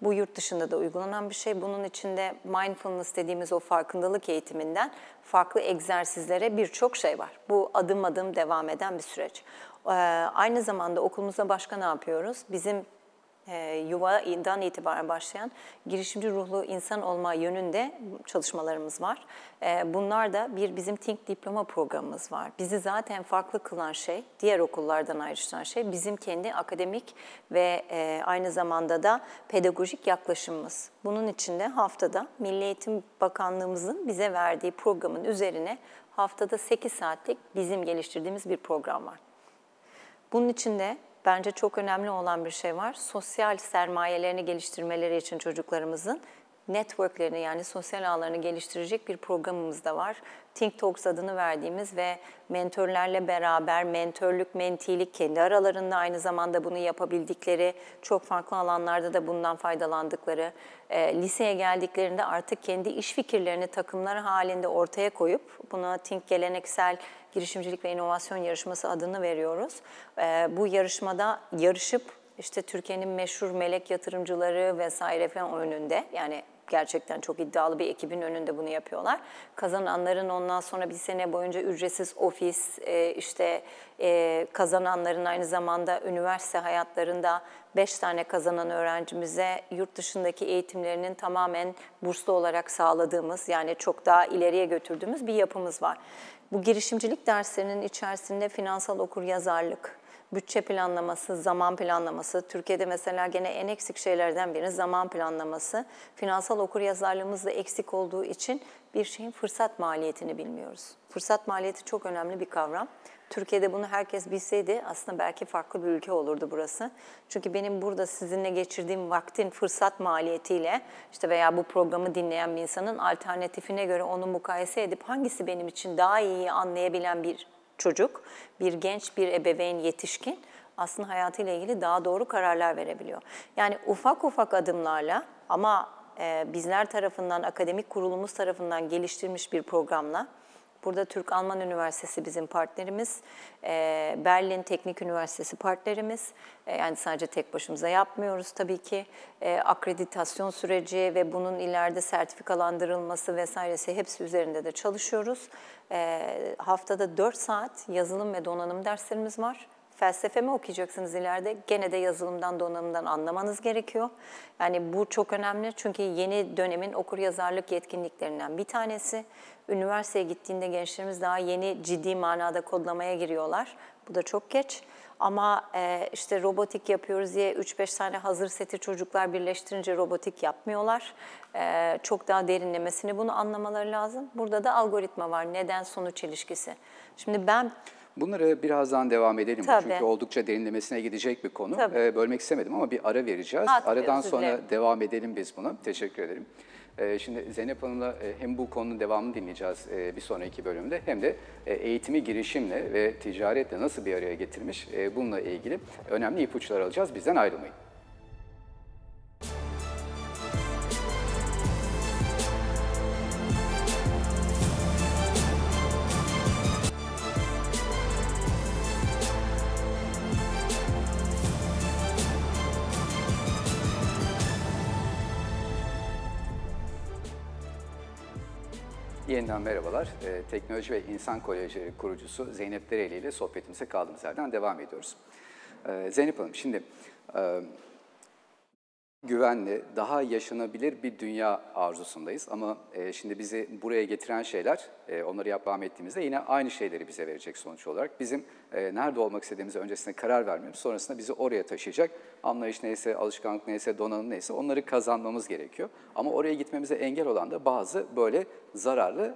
Bu yurt dışında da uygulanan bir şey. Bunun içinde mindfulness dediğimiz o farkındalık eğitiminden farklı egzersizlere birçok şey var. Bu adım adım devam eden bir süreç. Ee, aynı zamanda okulumuzda başka ne yapıyoruz? Bizim e, yuvadan itibaren başlayan girişimci ruhlu insan olma yönünde çalışmalarımız var. Ee, bunlar da bir bizim Think Diploma programımız var. Bizi zaten farklı kılan şey, diğer okullardan ayrıştıran şey bizim kendi akademik ve e, aynı zamanda da pedagojik yaklaşımımız. Bunun içinde haftada Milli Eğitim Bakanlığımızın bize verdiği programın üzerine haftada 8 saatlik bizim geliştirdiğimiz bir program var. Bunun için de bence çok önemli olan bir şey var. Sosyal sermayelerini geliştirmeleri için çocuklarımızın networklerini yani sosyal ağlarını geliştirecek bir programımız da var. Think Talks adını verdiğimiz ve mentorlarla beraber mentörlük, mentilik kendi aralarında aynı zamanda bunu yapabildikleri, çok farklı alanlarda da bundan faydalandıkları, e, liseye geldiklerinde artık kendi iş fikirlerini takımlar halinde ortaya koyup buna Think geleneksel Girişimcilik ve inovasyon Yarışması adını veriyoruz. Ee, bu yarışmada yarışıp işte Türkiye'nin meşhur melek yatırımcıları vesaire falan önünde yani gerçekten çok iddialı bir ekibin önünde bunu yapıyorlar. Kazananların ondan sonra bir sene boyunca ücretsiz ofis, e, işte e, kazananların aynı zamanda üniversite hayatlarında 5 tane kazanan öğrencimize yurt dışındaki eğitimlerinin tamamen burslu olarak sağladığımız yani çok daha ileriye götürdüğümüz bir yapımız var. Bu girişimcilik derslerinin içerisinde finansal okuryazarlık, bütçe planlaması, zaman planlaması, Türkiye'de mesela gene en eksik şeylerden biri zaman planlaması. Finansal okuryazarlığımız da eksik olduğu için bir şeyin fırsat maliyetini bilmiyoruz. Fırsat maliyeti çok önemli bir kavram. Türkiye'de bunu herkes bilseydi aslında belki farklı bir ülke olurdu burası. Çünkü benim burada sizinle geçirdiğim vaktin fırsat maliyetiyle işte veya bu programı dinleyen bir insanın alternatifine göre onu mukayese edip hangisi benim için daha iyi anlayabilen bir çocuk, bir genç, bir ebeveyn, yetişkin aslında hayatıyla ilgili daha doğru kararlar verebiliyor. Yani ufak ufak adımlarla ama bizler tarafından, akademik kurulumuz tarafından geliştirilmiş bir programla Burada Türk-Alman Üniversitesi bizim partnerimiz, ee, Berlin Teknik Üniversitesi partnerimiz. Ee, yani sadece tek başımıza yapmıyoruz tabii ki. Ee, akreditasyon süreci ve bunun ileride sertifikalandırılması vesairesi hepsi üzerinde de çalışıyoruz. haftada 4 saat yazılım ve donanım derslerimiz var felsefe mi okuyacaksınız ileride? Gene de yazılımdan, donanımdan anlamanız gerekiyor. Yani bu çok önemli çünkü yeni dönemin okur yazarlık yetkinliklerinden bir tanesi. Üniversiteye gittiğinde gençlerimiz daha yeni ciddi manada kodlamaya giriyorlar. Bu da çok geç. Ama e, işte robotik yapıyoruz diye 3-5 tane hazır seti çocuklar birleştirince robotik yapmıyorlar. E, çok daha derinlemesini bunu anlamaları lazım. Burada da algoritma var. Neden sonuç ilişkisi. Şimdi ben Bunları birazdan devam edelim. Tabii. Çünkü oldukça derinlemesine gidecek bir konu. Tabii. E, bölmek istemedim ama bir ara vereceğiz. Ha, Aradan sonra devam edelim biz bunu. Teşekkür ederim. Ee, şimdi Zeynep Hanım'la e, hem bu konunun devamını dinleyeceğiz e, bir sonraki bölümde hem de e, eğitimi girişimle ve ticaretle nasıl bir araya getirmiş bununla ilgili önemli ipuçları alacağız. Bizden ayrılmayın. tekrardan merhabalar. Ee, Teknoloji ve İnsan Kolejleri kurucusu Zeynep Dereli ile sohbetimize kaldığımız yerden devam ediyoruz. Ee, Zeynep Hanım şimdi e, güvenli, daha yaşanabilir bir dünya arzusundayız. Ama e, şimdi bizi buraya getiren şeyler, e, onları yapmam ettiğimizde yine aynı şeyleri bize verecek sonuç olarak. Bizim e, nerede olmak istediğimizi öncesinde karar vermemiz, sonrasında bizi oraya taşıyacak. Anlayış neyse, alışkanlık neyse, donanım neyse onları kazanmamız gerekiyor. Ama oraya gitmemize engel olan da bazı böyle zararlı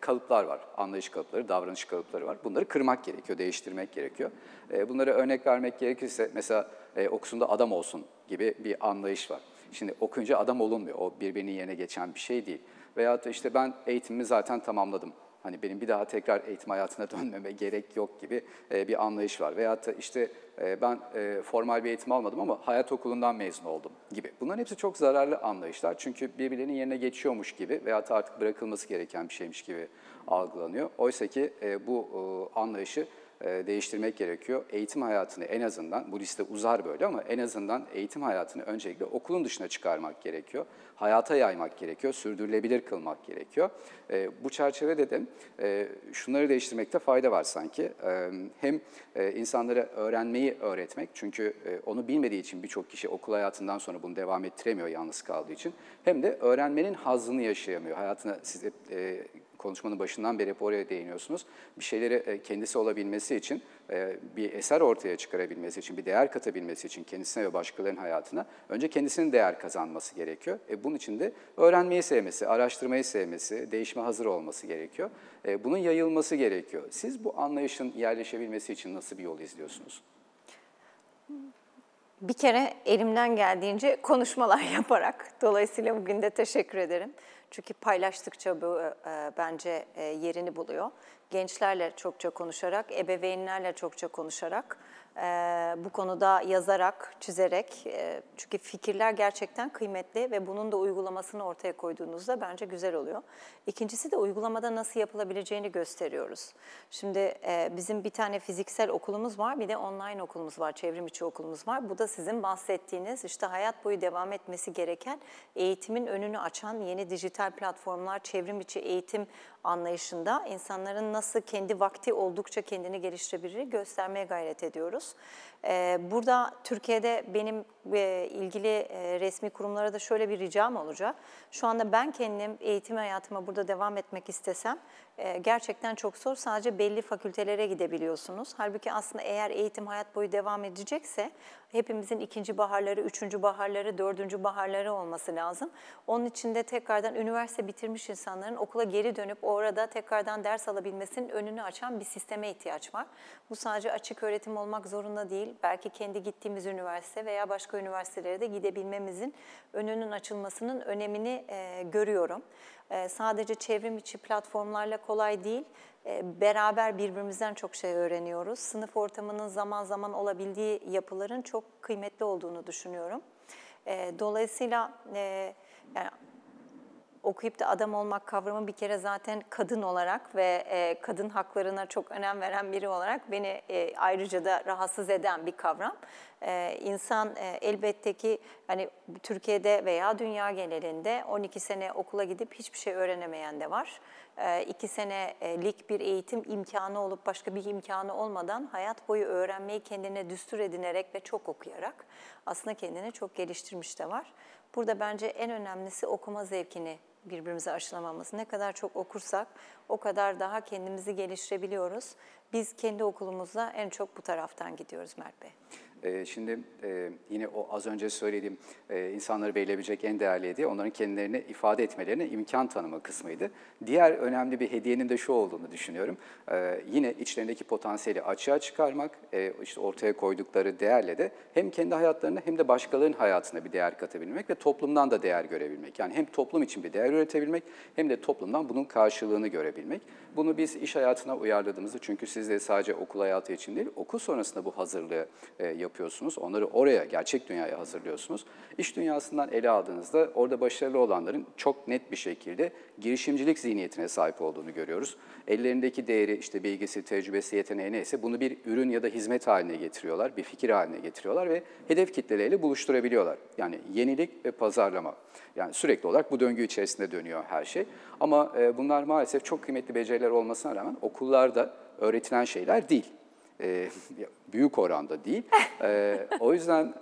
kalıplar var. Anlayış kalıpları, davranış kalıpları var. Bunları kırmak gerekiyor, değiştirmek gerekiyor. E, bunlara örnek vermek gerekirse mesela e, okusunda adam olsun gibi bir anlayış var. Şimdi okuyunca adam olunmuyor. O birbirinin yerine geçen bir şey değil. Veyahut da işte ben eğitimimi zaten tamamladım. Hani benim bir daha tekrar eğitim hayatına [LAUGHS] dönmeme gerek yok gibi e, bir anlayış var. Veyahut da işte e, ben formal bir eğitim almadım ama hayat okulundan mezun oldum gibi. Bunların hepsi çok zararlı anlayışlar. Çünkü birbirinin yerine geçiyormuş gibi veyahut artık bırakılması gereken bir şeymiş gibi algılanıyor. Oysa ki bu anlayışı e, değiştirmek gerekiyor. Eğitim hayatını en azından, bu liste uzar böyle ama en azından eğitim hayatını öncelikle okulun dışına çıkarmak gerekiyor. Hayata yaymak gerekiyor, sürdürülebilir kılmak gerekiyor. E, bu çerçevede de e, şunları değiştirmekte fayda var sanki. Hem insanlara öğrenmeyi öğretmek, çünkü onu bilmediği için birçok kişi okul hayatından sonra bunu devam ettiremiyor yalnız kaldığı için. Hem de öğrenmenin hazını yaşayamıyor. Hayatına siz hep konuşmanın başından beri hep oraya değiniyorsunuz. Bir şeyleri e, kendisi olabilmesi için, e, bir eser ortaya çıkarabilmesi için, bir değer katabilmesi için kendisine ve başkalarının hayatına önce kendisinin değer kazanması gerekiyor. E bunun için de öğrenmeyi sevmesi, araştırmayı sevmesi, değişime hazır olması gerekiyor. E bunun yayılması gerekiyor. Siz bu anlayışın yerleşebilmesi için nasıl bir yol izliyorsunuz? Bir kere elimden geldiğince konuşmalar [LAUGHS] yaparak. Dolayısıyla bugün de teşekkür ederim. Çünkü paylaştıkça bu e, e, bence e, yerini buluyor. Gençlerle çokça konuşarak, ebeveynlerle çokça konuşarak e, bu konuda yazarak, çizerek. E, çünkü fikirler gerçekten kıymetli ve bunun da uygulamasını ortaya koyduğunuzda bence güzel oluyor. İkincisi de uygulamada nasıl yapılabileceğini gösteriyoruz. Şimdi e, bizim bir tane fiziksel okulumuz var, bir de online okulumuz var, çevrim içi okulumuz var. Bu da sizin bahsettiğiniz işte hayat boyu devam etmesi gereken eğitimin önünü açan yeni dijital platformlar, çevrim içi eğitim anlayışında insanların nasıl kendi vakti oldukça kendini geliştirebileceği göstermeye gayret ediyoruz. Burada Türkiye'de benim ilgili resmi kurumlara da şöyle bir ricam olacak. Şu anda ben kendim eğitim hayatıma burada devam etmek istesem gerçekten çok zor. Sadece belli fakültelere gidebiliyorsunuz. Halbuki aslında eğer eğitim hayat boyu devam edecekse hepimizin ikinci baharları, üçüncü baharları, dördüncü baharları olması lazım. Onun için de tekrardan üniversite bitirmiş insanların okula geri dönüp orada tekrardan ders alabilmesinin önünü açan bir sisteme ihtiyaç var. Bu sadece açık öğretim olmak zorunda değil belki kendi gittiğimiz üniversite veya başka üniversitelere de gidebilmemizin önünün açılmasının önemini e, görüyorum. E, sadece çevrim içi platformlarla kolay değil, e, beraber birbirimizden çok şey öğreniyoruz. Sınıf ortamının zaman zaman olabildiği yapıların çok kıymetli olduğunu düşünüyorum. E, dolayısıyla e, yani okuyup da adam olmak kavramı bir kere zaten kadın olarak ve e, kadın haklarına çok önem veren biri olarak beni e, ayrıca da rahatsız eden bir kavram. E, insan e, elbette ki hani Türkiye'de veya dünya genelinde 12 sene okula gidip hiçbir şey öğrenemeyen de var. E, iki senelik e, bir eğitim imkanı olup başka bir imkanı olmadan hayat boyu öğrenmeyi kendine düstur edinerek ve çok okuyarak aslında kendini çok geliştirmiş de var. Burada bence en önemlisi okuma zevkini birbirimize aşılamamız. Ne kadar çok okursak o kadar daha kendimizi geliştirebiliyoruz. Biz kendi okulumuzda en çok bu taraftan gidiyoruz Mert Bey. Ee, şimdi e, yine o az önce söylediğim e, insanları belirleyebilecek en değerli hediye onların kendilerini ifade etmelerine imkan tanıma kısmıydı. Diğer önemli bir hediyenin de şu olduğunu düşünüyorum. Ee, yine içlerindeki potansiyeli açığa çıkarmak, e, işte ortaya koydukları değerle de hem kendi hayatlarına hem de başkalarının hayatına bir değer katabilmek ve toplumdan da değer görebilmek. Yani hem toplum için bir değer üretebilmek hem de toplumdan bunun karşılığını görebilmek. Bunu biz iş hayatına uyarladığımızda çünkü siz de sadece okul hayatı için değil okul sonrasında bu hazırlığı e, yapıyorsunuz yapıyorsunuz. Onları oraya, gerçek dünyaya hazırlıyorsunuz. İş dünyasından ele aldığınızda orada başarılı olanların çok net bir şekilde girişimcilik zihniyetine sahip olduğunu görüyoruz. Ellerindeki değeri, işte bilgisi, tecrübesi, yeteneği neyse bunu bir ürün ya da hizmet haline getiriyorlar, bir fikir haline getiriyorlar ve hedef kitleleriyle buluşturabiliyorlar. Yani yenilik ve pazarlama. Yani sürekli olarak bu döngü içerisinde dönüyor her şey. Ama e, bunlar maalesef çok kıymetli beceriler olmasına rağmen okullarda öğretilen şeyler değil. E, [LAUGHS] büyük oranda değil. E, o yüzden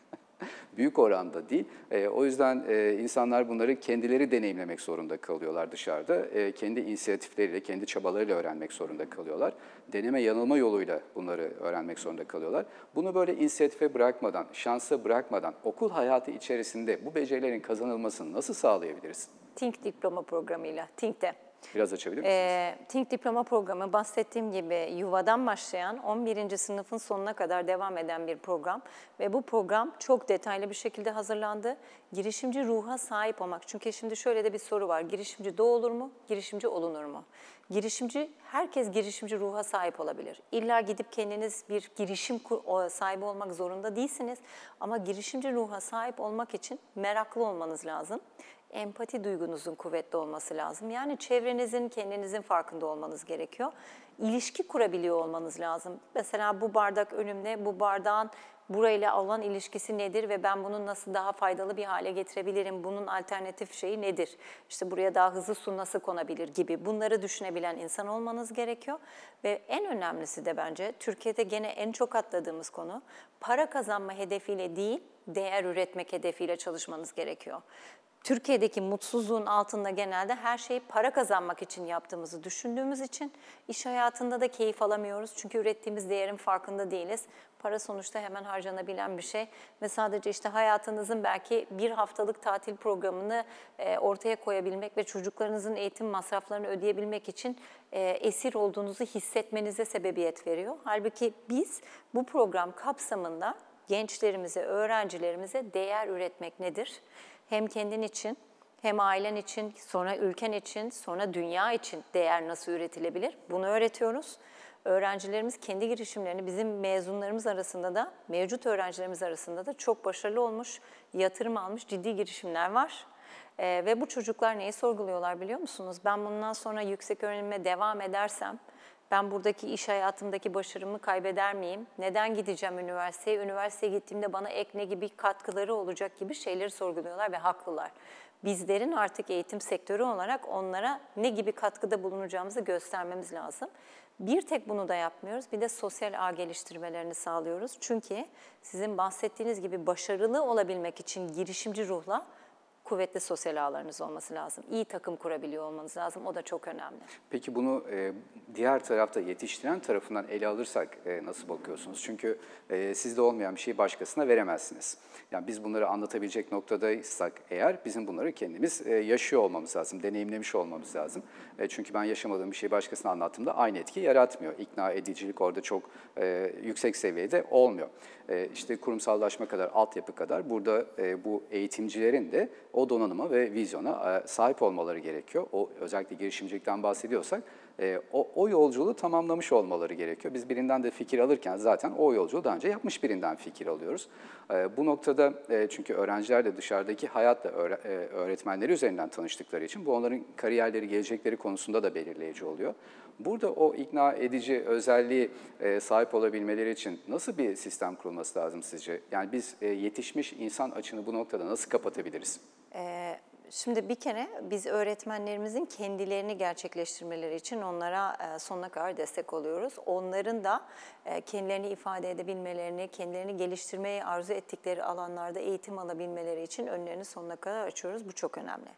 [LAUGHS] büyük oranda değil. E, o yüzden e, insanlar bunları kendileri deneyimlemek zorunda kalıyorlar dışarıda. E, kendi inisiyatifleriyle, kendi çabalarıyla öğrenmek zorunda kalıyorlar. Deneme yanılma yoluyla bunları öğrenmek zorunda kalıyorlar. Bunu böyle inisiyatife bırakmadan, şansa bırakmadan okul hayatı içerisinde bu becerilerin kazanılmasını nasıl sağlayabiliriz? Think diploma programıyla, Think'te. Biraz açabilir misiniz? E, ee, TİNK diploma programı bahsettiğim gibi yuvadan başlayan 11. sınıfın sonuna kadar devam eden bir program. Ve bu program çok detaylı bir şekilde hazırlandı. Girişimci ruha sahip olmak. Çünkü şimdi şöyle de bir soru var. Girişimci doğulur mu? Girişimci olunur mu? Girişimci, herkes girişimci ruha sahip olabilir. İlla gidip kendiniz bir girişim sahibi olmak zorunda değilsiniz. Ama girişimci ruha sahip olmak için meraklı olmanız lazım empati duygunuzun kuvvetli olması lazım. Yani çevrenizin, kendinizin farkında olmanız gerekiyor. İlişki kurabiliyor olmanız lazım. Mesela bu bardak önümde, bu bardağın burayla olan ilişkisi nedir ve ben bunu nasıl daha faydalı bir hale getirebilirim? Bunun alternatif şeyi nedir? İşte buraya daha hızlı su nasıl konabilir gibi bunları düşünebilen insan olmanız gerekiyor. Ve en önemlisi de bence Türkiye'de gene en çok atladığımız konu para kazanma hedefiyle değil, değer üretmek hedefiyle çalışmanız gerekiyor. Türkiye'deki mutsuzluğun altında genelde her şeyi para kazanmak için yaptığımızı düşündüğümüz için iş hayatında da keyif alamıyoruz. Çünkü ürettiğimiz değerin farkında değiliz. Para sonuçta hemen harcanabilen bir şey ve sadece işte hayatınızın belki bir haftalık tatil programını e, ortaya koyabilmek ve çocuklarınızın eğitim masraflarını ödeyebilmek için e, esir olduğunuzu hissetmenize sebebiyet veriyor. Halbuki biz bu program kapsamında gençlerimize, öğrencilerimize değer üretmek nedir? hem kendin için hem ailen için, sonra ülken için, sonra dünya için değer nasıl üretilebilir? Bunu öğretiyoruz. Öğrencilerimiz kendi girişimlerini bizim mezunlarımız arasında da, mevcut öğrencilerimiz arasında da çok başarılı olmuş, yatırım almış ciddi girişimler var. Ee, ve bu çocuklar neyi sorguluyorlar biliyor musunuz? Ben bundan sonra yüksek öğrenime devam edersem, ben buradaki iş hayatımdaki başarımı kaybeder miyim? Neden gideceğim üniversiteye? Üniversiteye gittiğimde bana ek ne gibi katkıları olacak gibi şeyleri sorguluyorlar ve haklılar. Bizlerin artık eğitim sektörü olarak onlara ne gibi katkıda bulunacağımızı göstermemiz lazım. Bir tek bunu da yapmıyoruz. Bir de sosyal ağ geliştirmelerini sağlıyoruz. Çünkü sizin bahsettiğiniz gibi başarılı olabilmek için girişimci ruhla kuvvetli sosyal ağlarınız olması lazım. İyi takım kurabiliyor olmanız lazım. O da çok önemli. Peki bunu e, diğer tarafta yetiştiren tarafından ele alırsak e, nasıl bakıyorsunuz? Çünkü e, sizde olmayan bir şeyi başkasına veremezsiniz. Yani biz bunları anlatabilecek noktadaysak eğer bizim bunları kendimiz e, yaşıyor olmamız lazım, deneyimlemiş olmamız lazım. E, çünkü ben yaşamadığım bir şeyi başkasına anlattığımda aynı etki yaratmıyor. İkna edicilik orada çok e, yüksek seviyede olmuyor. E, işte kurumsallaşma kadar, altyapı kadar burada e, bu eğitimcilerin de o donanıma ve vizyona e, sahip olmaları gerekiyor. O özellikle girişimcilikten bahsediyorsak e, o, o yolculuğu tamamlamış olmaları gerekiyor. Biz birinden de fikir alırken zaten o yolculuğu daha önce yapmış birinden fikir alıyoruz. E, bu noktada e, çünkü öğrenciler de dışarıdaki hayatla öğre, e, öğretmenleri üzerinden tanıştıkları için bu onların kariyerleri, gelecekleri konusunda da belirleyici oluyor. Burada o ikna edici özelliği e, sahip olabilmeleri için nasıl bir sistem kurulması lazım sizce? Yani biz e, yetişmiş insan açını bu noktada nasıl kapatabiliriz? Ee, Şimdi bir kere biz öğretmenlerimizin kendilerini gerçekleştirmeleri için onlara e, sonuna kadar destek oluyoruz. Onların da e, kendilerini ifade edebilmelerini, kendilerini geliştirmeyi arzu ettikleri alanlarda eğitim alabilmeleri için önlerini sonuna kadar açıyoruz. Bu çok önemli.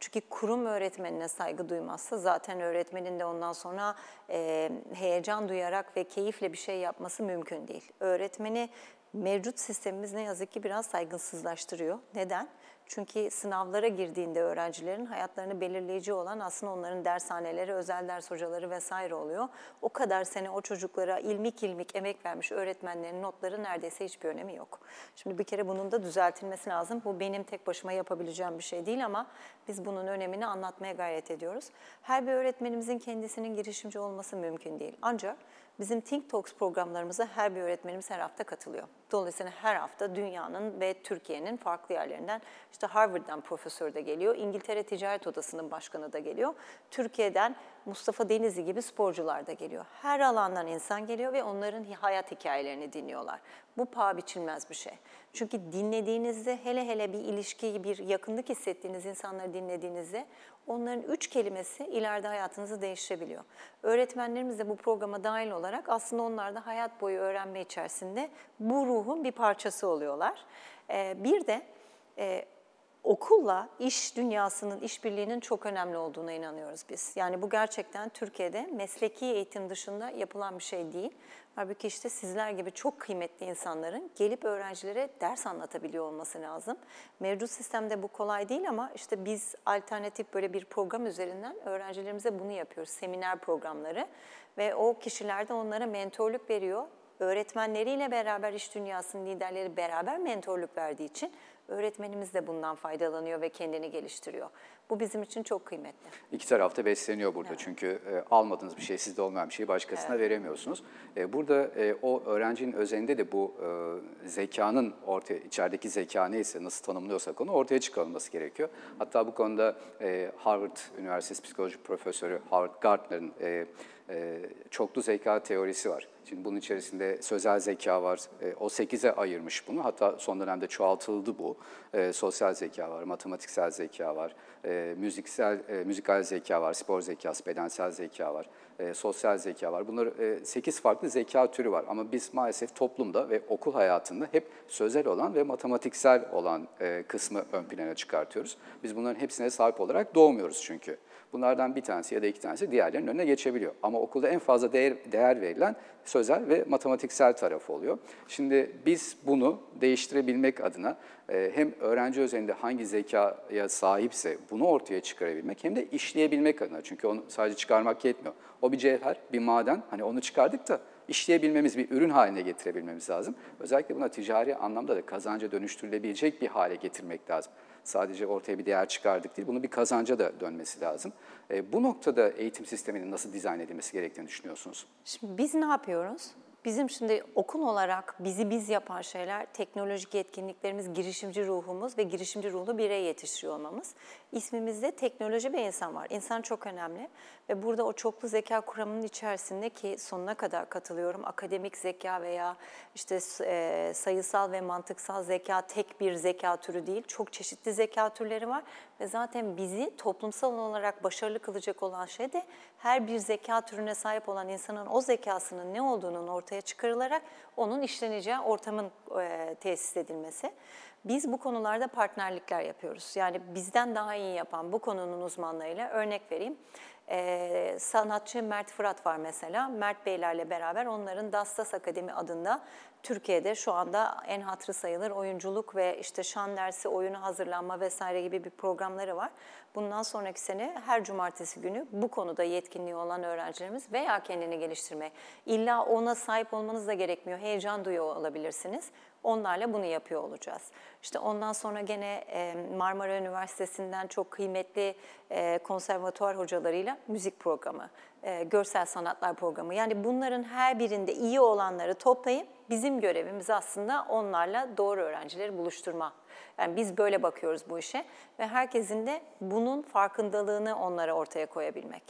Çünkü kurum öğretmenine saygı duymazsa zaten öğretmenin de ondan sonra e, heyecan duyarak ve keyifle bir şey yapması mümkün değil. Öğretmeni mevcut sistemimiz ne yazık ki biraz saygısızlaştırıyor. Neden? Çünkü sınavlara girdiğinde öğrencilerin hayatlarını belirleyici olan aslında onların dershaneleri, özel ders hocaları vesaire oluyor. O kadar sene o çocuklara ilmik ilmik emek vermiş öğretmenlerin notları neredeyse hiçbir önemi yok. Şimdi bir kere bunun da düzeltilmesi lazım. Bu benim tek başıma yapabileceğim bir şey değil ama biz bunun önemini anlatmaya gayret ediyoruz. Her bir öğretmenimizin kendisinin girişimci olması mümkün değil. Ancak Bizim Think Talks programlarımıza her bir öğretmenimiz her hafta katılıyor. Dolayısıyla her hafta dünyanın ve Türkiye'nin farklı yerlerinden işte Harvard'dan profesör de geliyor, İngiltere Ticaret Odası'nın başkanı da geliyor, Türkiye'den Mustafa Denizli gibi sporcular da geliyor. Her alandan insan geliyor ve onların hayat hikayelerini dinliyorlar. Bu paha biçilmez bir şey. Çünkü dinlediğinizde hele hele bir ilişkiyi, bir yakınlık hissettiğiniz insanları dinlediğinizde Onların üç kelimesi ileride hayatınızı değiştirebiliyor. Öğretmenlerimiz de bu programa dahil olarak aslında onlar da hayat boyu öğrenme içerisinde bu ruhun bir parçası oluyorlar. Ee, bir de e, okulla iş dünyasının işbirliğinin çok önemli olduğuna inanıyoruz biz. Yani bu gerçekten Türkiye'de mesleki eğitim dışında yapılan bir şey değil. Halbuki işte sizler gibi çok kıymetli insanların gelip öğrencilere ders anlatabiliyor olması lazım. Mevcut sistemde bu kolay değil ama işte biz alternatif böyle bir program üzerinden öğrencilerimize bunu yapıyoruz. Seminer programları ve o kişiler de onlara mentorluk veriyor. Öğretmenleriyle beraber iş dünyasının liderleri beraber mentorluk verdiği için öğretmenimiz de bundan faydalanıyor ve kendini geliştiriyor. Bu bizim için çok kıymetli. İki tarafta besleniyor burada evet. çünkü e, almadığınız bir şey, sizde olmayan bir şeyi başkasına evet. veremiyorsunuz. E, burada e, o öğrencinin özelinde de bu e, zekanın, ortaya, içerideki zeka neyse, nasıl tanımlıyorsak onu ortaya çıkarılması gerekiyor. Hatta bu konuda e, Harvard Üniversitesi Psikoloji Profesörü Howard Gardner'ın e, e, çoklu zeka teorisi var. Şimdi bunun içerisinde sözel zeka var. E, o 8'e ayırmış bunu. Hatta son dönemde çoğaltıldı bu. E, sosyal zeka var, matematiksel zeka var, e, e, müziksel, e, müzikal zeka var, spor zekası, bedensel zeka var, e, sosyal zeka var. Bunlar e, 8 farklı zeka türü var ama biz maalesef toplumda ve okul hayatında hep sözel olan ve matematiksel olan e, kısmı ön plana çıkartıyoruz. Biz bunların hepsine sahip olarak doğmuyoruz çünkü. Bunlardan bir tanesi ya da iki tanesi diğerlerinin önüne geçebiliyor. Ama okulda en fazla değer, değer verilen sözel ve matematiksel tarafı oluyor. Şimdi biz bunu değiştirebilmek adına e, hem öğrenci özelinde hangi zekaya sahipse bunu ortaya çıkarabilmek hem de işleyebilmek adına. Çünkü onu sadece çıkarmak yetmiyor. O bir cevher, bir maden. Hani onu çıkardık da işleyebilmemiz, bir ürün haline getirebilmemiz lazım. Özellikle buna ticari anlamda da kazanca dönüştürülebilecek bir hale getirmek lazım sadece ortaya bir değer çıkardık değil, bunun bir kazanca da dönmesi lazım. E, bu noktada eğitim sisteminin nasıl dizayn edilmesi gerektiğini düşünüyorsunuz? Şimdi biz ne yapıyoruz? Bizim şimdi okul olarak bizi biz yapan şeyler teknolojik yetkinliklerimiz, girişimci ruhumuz ve girişimci ruhlu birey yetiştiriyor olmamız. İsmimizde teknoloji ve insan var. İnsan çok önemli ve burada o çoklu zeka kuramının içerisinde ki sonuna kadar katılıyorum akademik zeka veya işte e, sayısal ve mantıksal zeka tek bir zeka türü değil. Çok çeşitli zeka türleri var ve zaten bizi toplumsal olarak başarılı kılacak olan şey de her bir zeka türüne sahip olan insanın o zekasının ne olduğunun ortaya çıkarılarak onun işleneceği ortamın e, tesis edilmesi. Biz bu konularda partnerlikler yapıyoruz. Yani bizden daha iyi yapan bu konunun uzmanlarıyla örnek vereyim. Ee, sanatçı Mert Fırat var mesela. Mert Beylerle beraber onların Dastas Akademi adında Türkiye'de şu anda en hatırı sayılır oyunculuk ve işte şan dersi, oyunu hazırlanma vesaire gibi bir programları var. Bundan sonraki sene her cumartesi günü bu konuda yetkinliği olan öğrencilerimiz veya kendini geliştirme, İlla ona sahip olmanız da gerekmiyor, heyecan duyuyor olabilirsiniz. Onlarla bunu yapıyor olacağız. İşte ondan sonra gene e, Marmara Üniversitesi'nden çok kıymetli e, konservatuar hocalarıyla müzik programı, e, görsel sanatlar programı. Yani bunların her birinde iyi olanları toplayıp bizim görevimiz aslında onlarla doğru öğrencileri buluşturma. Yani biz böyle bakıyoruz bu işe ve herkesin de bunun farkındalığını onlara ortaya koyabilmek.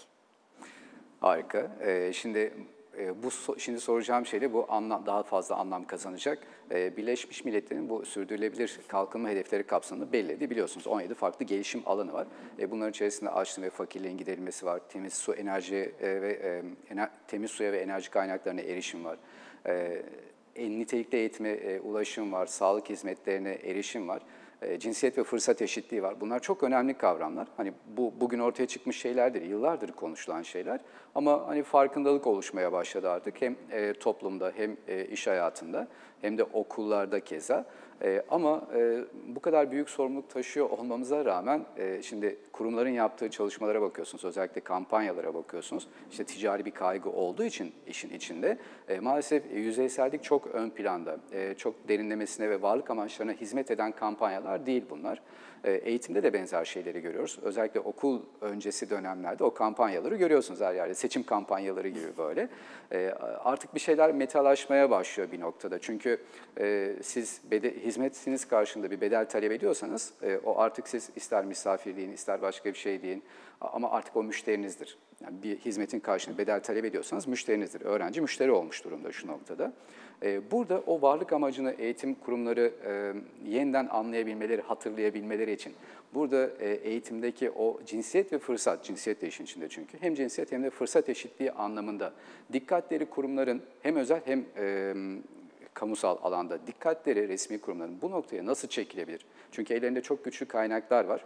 Harika. Ee, şimdi e, bu so şimdi soracağım şeyle bu anlam, daha fazla anlam kazanacak. E, Birleşmiş Milletler'in bu sürdürülebilir kalkınma hedefleri kapsamını belirledi. Biliyorsunuz 17 farklı gelişim alanı var. E, bunların içerisinde açlık ve fakirliğin giderilmesi var. Temiz su, enerji e, ve e, temiz suya ve enerji kaynaklarına erişim var. E, en nitelikli eğitime e, ulaşım var, sağlık hizmetlerine erişim var. E, cinsiyet ve fırsat eşitliği var. Bunlar çok önemli kavramlar. Hani bu bugün ortaya çıkmış şeylerdir, yıllardır konuşulan şeyler. Ama hani farkındalık oluşmaya başladı artık hem e, toplumda hem e, iş hayatında hem de okullarda keza. E, ama e, bu kadar büyük sorumluluk taşıyor olmamıza rağmen e, şimdi kurumların yaptığı çalışmalara bakıyorsunuz, özellikle kampanyalara bakıyorsunuz. İşte ticari bir kaygı olduğu için işin içinde e, maalesef e, yüzeysellik çok ön planda, e, çok derinlemesine ve varlık amaçlarına hizmet eden kampanyalar değil bunlar. E, eğitimde de benzer şeyleri görüyoruz. Özellikle okul öncesi dönemlerde o kampanyaları görüyorsunuz her yerde. Seçim kampanyaları gibi böyle. E, artık bir şeyler metalaşmaya başlıyor bir noktada. Çünkü e, siz bede, hizmetiniz karşılığında bir bedel talep ediyorsanız e, o artık siz ister misafirliğin, ister başka bir şey deyin ama artık o müşterinizdir yani bir hizmetin karşılığında bedel talep ediyorsanız müşterinizdir. Öğrenci müşteri olmuş durumda şu noktada. Ee, burada o varlık amacını eğitim kurumları e, yeniden anlayabilmeleri, hatırlayabilmeleri için burada e, eğitimdeki o cinsiyet ve fırsat, cinsiyet de işin içinde çünkü hem cinsiyet hem de fırsat eşitliği anlamında dikkatleri kurumların hem özel hem e, kamusal alanda dikkatleri resmi kurumların bu noktaya nasıl çekilebilir? Çünkü ellerinde çok güçlü kaynaklar var,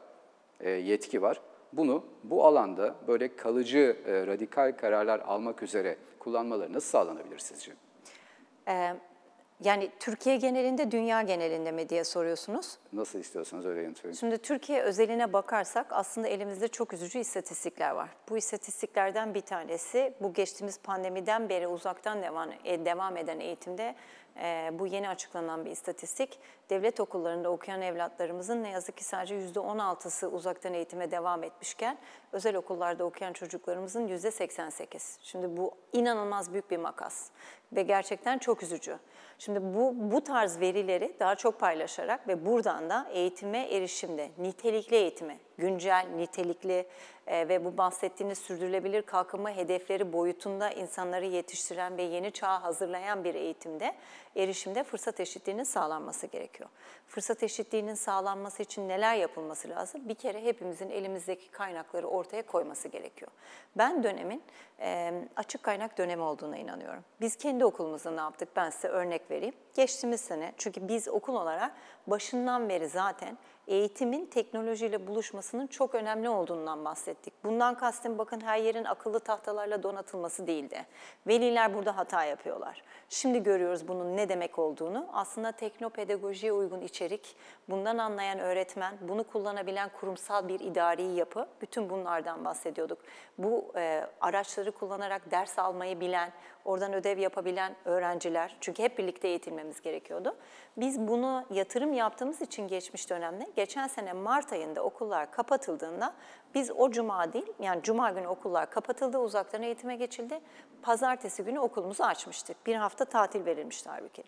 yetki var bunu bu alanda böyle kalıcı e, radikal kararlar almak üzere kullanmaları nasıl sağlanabilir sizce? Ee, yani Türkiye genelinde, dünya genelinde mi diye soruyorsunuz? Nasıl istiyorsanız öyle yanıt verin. Şimdi Türkiye özeline bakarsak aslında elimizde çok üzücü istatistikler var. Bu istatistiklerden bir tanesi bu geçtiğimiz pandemiden beri uzaktan devam, e, devam eden eğitimde e, bu yeni açıklanan bir istatistik. Devlet okullarında okuyan evlatlarımızın ne yazık ki sadece %16'sı uzaktan eğitime devam etmişken özel okullarda okuyan çocuklarımızın %88. Şimdi bu inanılmaz büyük bir makas ve gerçekten çok üzücü. Şimdi bu, bu tarz verileri daha çok paylaşarak ve buradan da eğitime erişimde, nitelikli eğitime, güncel, nitelikli, ee, ve bu bahsettiğiniz sürdürülebilir kalkınma hedefleri boyutunda insanları yetiştiren ve yeni çağa hazırlayan bir eğitimde erişimde fırsat eşitliğinin sağlanması gerekiyor. Fırsat eşitliğinin sağlanması için neler yapılması lazım? Bir kere hepimizin elimizdeki kaynakları ortaya koyması gerekiyor. Ben dönemin açık kaynak dönemi olduğuna inanıyorum. Biz kendi okulumuzda ne yaptık? Ben size örnek vereyim. Geçtiğimiz sene çünkü biz okul olarak başından beri zaten eğitimin teknolojiyle buluşmasının çok önemli olduğundan bahsettik. Bundan kastım bakın her yerin akıllı tahtalarla donatılması değildi. Veliler burada hata yapıyorlar. Şimdi görüyoruz bunun ne demek olduğunu. Aslında teknopedagojiye uygun içerik, bundan anlayan öğretmen, bunu kullanabilen kurumsal bir idari yapı, bütün bunlardan bahsediyorduk. Bu e, araçları kullanarak ders almayı bilen, Oradan ödev yapabilen öğrenciler. Çünkü hep birlikte eğitilmemiz gerekiyordu. Biz bunu yatırım yaptığımız için geçmiş dönemde, geçen sene Mart ayında okullar kapatıldığında biz o cuma değil, yani cuma günü okullar kapatıldı, uzaktan eğitime geçildi. Pazartesi günü okulumuzu açmıştık. Bir hafta tatil verilmişti halbuki.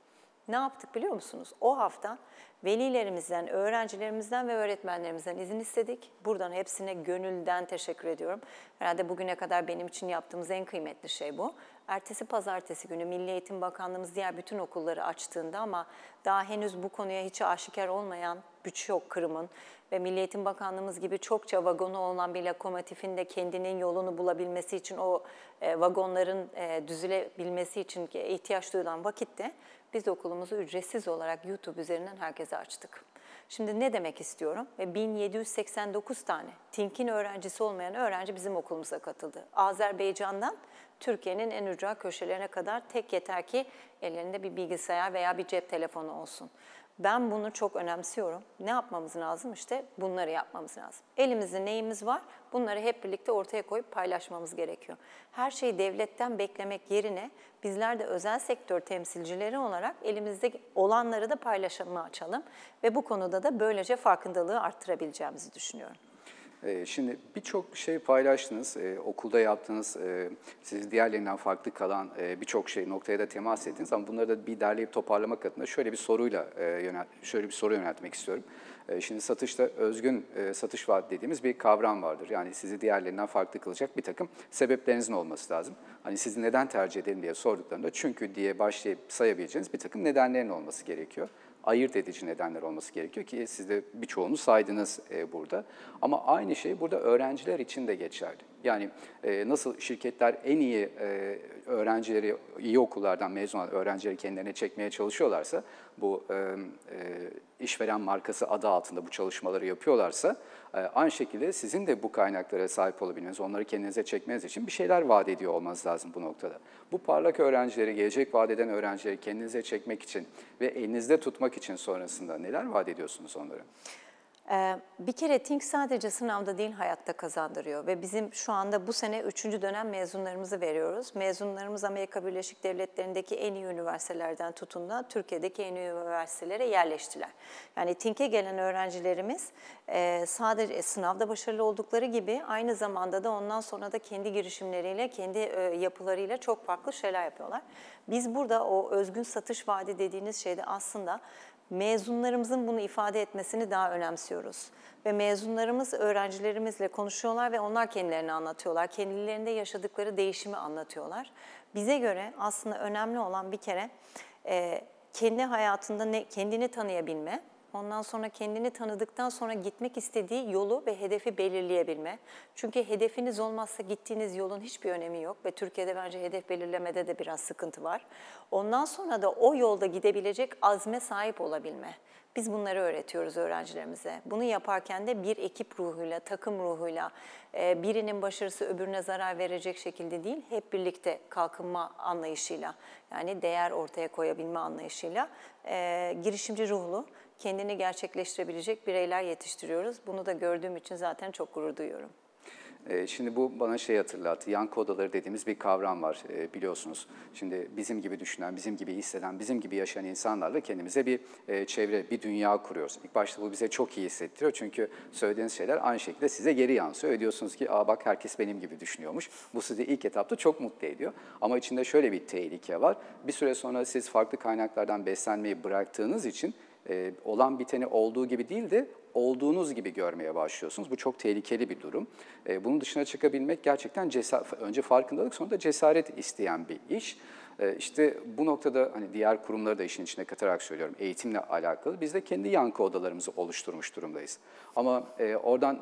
Ne yaptık biliyor musunuz? O hafta velilerimizden, öğrencilerimizden ve öğretmenlerimizden izin istedik. Buradan hepsine gönülden teşekkür ediyorum. Herhalde bugüne kadar benim için yaptığımız en kıymetli şey bu. Ertesi pazartesi günü Milli Eğitim Bakanlığımız diğer bütün okulları açtığında ama daha henüz bu konuya hiç aşikar olmayan güç yok Kırım'ın ve Milli Eğitim Bakanlığımız gibi çokça vagonu olan bir lokomotifin de kendinin yolunu bulabilmesi için o e, vagonların e, düzülebilmesi için ihtiyaç duyulan vakitte biz okulumuzu ücretsiz olarak YouTube üzerinden herkese açtık. Şimdi ne demek istiyorum? 1789 e, tane TİNK'in öğrencisi olmayan öğrenci bizim okulumuza katıldı. Azerbaycan'dan Türkiye'nin en ücra köşelerine kadar tek yeter ki ellerinde bir bilgisayar veya bir cep telefonu olsun. Ben bunu çok önemsiyorum. Ne yapmamız lazım? İşte bunları yapmamız lazım. Elimizde neyimiz var? Bunları hep birlikte ortaya koyup paylaşmamız gerekiyor. Her şeyi devletten beklemek yerine bizler de özel sektör temsilcileri olarak elimizde olanları da paylaşımı açalım ve bu konuda da böylece farkındalığı arttırabileceğimizi düşünüyorum. Ee, şimdi birçok şey paylaştınız, ee, okulda yaptığınız, ee, sizi diğerlerinden farklı kalan birçok şey noktaya da temas ettiniz ama bunları da bir derleyip toparlamak adına şöyle bir soruyla e, şöyle bir soru yöneltmek istiyorum. şimdi satışta özgün satış vaat dediğimiz bir kavram vardır. Yani sizi diğerlerinden farklı kılacak bir takım sebeplerinizin olması lazım. Hani sizi neden tercih edelim diye sorduklarında çünkü diye başlayıp sayabileceğiniz bir takım nedenlerin olması gerekiyor ayırt edici nedenler olması gerekiyor ki siz de birçoğunu saydınız e, burada. Ama aynı şey burada öğrenciler için de geçerli. Yani e, nasıl şirketler en iyi e, öğrencileri, iyi okullardan mezun olan öğrencileri kendilerine çekmeye çalışıyorlarsa, bu işveren markası adı altında bu çalışmaları yapıyorlarsa, ee, aynı şekilde sizin de bu kaynaklara sahip olabilmeniz, onları kendinize çekmeniz için bir şeyler vaat ediyor olmanız lazım bu noktada. Bu parlak öğrencileri, gelecek vaat eden öğrencileri kendinize çekmek için ve elinizde tutmak için sonrasında neler vaat ediyorsunuz onlara? Ee, bir kere Think sadece sınavda değil hayatta kazandırıyor ve bizim şu anda bu sene üçüncü dönem mezunlarımızı veriyoruz. Mezunlarımız Amerika Birleşik Devletleri'ndeki en iyi üniversitelerden tutun da Türkiye'deki en iyi üniversitelere yerleştiler. Yani Think'e gelen öğrencilerimiz e, sadece e, sınavda başarılı oldukları gibi aynı zamanda da ondan sonra da kendi girişimleriyle, kendi e, yapılarıyla çok farklı şeyler yapıyorlar. Biz burada o özgün satış vaadi dediğiniz şeyde aslında mezunlarımızın bunu ifade etmesini daha önemsiyoruz. Ve mezunlarımız öğrencilerimizle konuşuyorlar ve onlar kendilerini anlatıyorlar. Kendilerinde yaşadıkları değişimi anlatıyorlar. Bize göre aslında önemli olan bir kere e, kendi hayatında ne, kendini tanıyabilme, Ondan sonra kendini tanıdıktan sonra gitmek istediği yolu ve hedefi belirleyebilme. Çünkü hedefiniz olmazsa gittiğiniz yolun hiçbir önemi yok ve Türkiye'de bence hedef belirlemede de biraz sıkıntı var. Ondan sonra da o yolda gidebilecek azme sahip olabilme. Biz bunları öğretiyoruz öğrencilerimize. Bunu yaparken de bir ekip ruhuyla, takım ruhuyla, e, birinin başarısı öbürüne zarar verecek şekilde değil, hep birlikte kalkınma anlayışıyla, yani değer ortaya koyabilme anlayışıyla, e, girişimci ruhlu kendini gerçekleştirebilecek bireyler yetiştiriyoruz. Bunu da gördüğüm için zaten çok gurur duyuyorum. Ee, şimdi bu bana şey hatırlattı. Yankı odaları dediğimiz bir kavram var e, biliyorsunuz. Şimdi bizim gibi düşünen, bizim gibi hisseden, bizim gibi yaşayan insanlarla kendimize bir e, çevre, bir dünya kuruyoruz. İlk başta bu bize çok iyi hissettiriyor. Çünkü söylediğiniz şeyler aynı şekilde size geri yansıyor. Ödüyorsunuz ki Aa bak herkes benim gibi düşünüyormuş. Bu sizi ilk etapta çok mutlu ediyor. Ama içinde şöyle bir tehlike var. Bir süre sonra siz farklı kaynaklardan beslenmeyi bıraktığınız için e, olan biteni olduğu gibi değil de olduğunuz gibi görmeye başlıyorsunuz. Bu çok tehlikeli bir durum. E, bunun dışına çıkabilmek gerçekten cesaret, önce farkındalık sonra da cesaret isteyen bir iş. E, işte bu noktada hani diğer kurumları da işin içine katarak söylüyorum eğitimle alakalı. Biz de kendi yankı odalarımızı oluşturmuş durumdayız. Ama e, oradan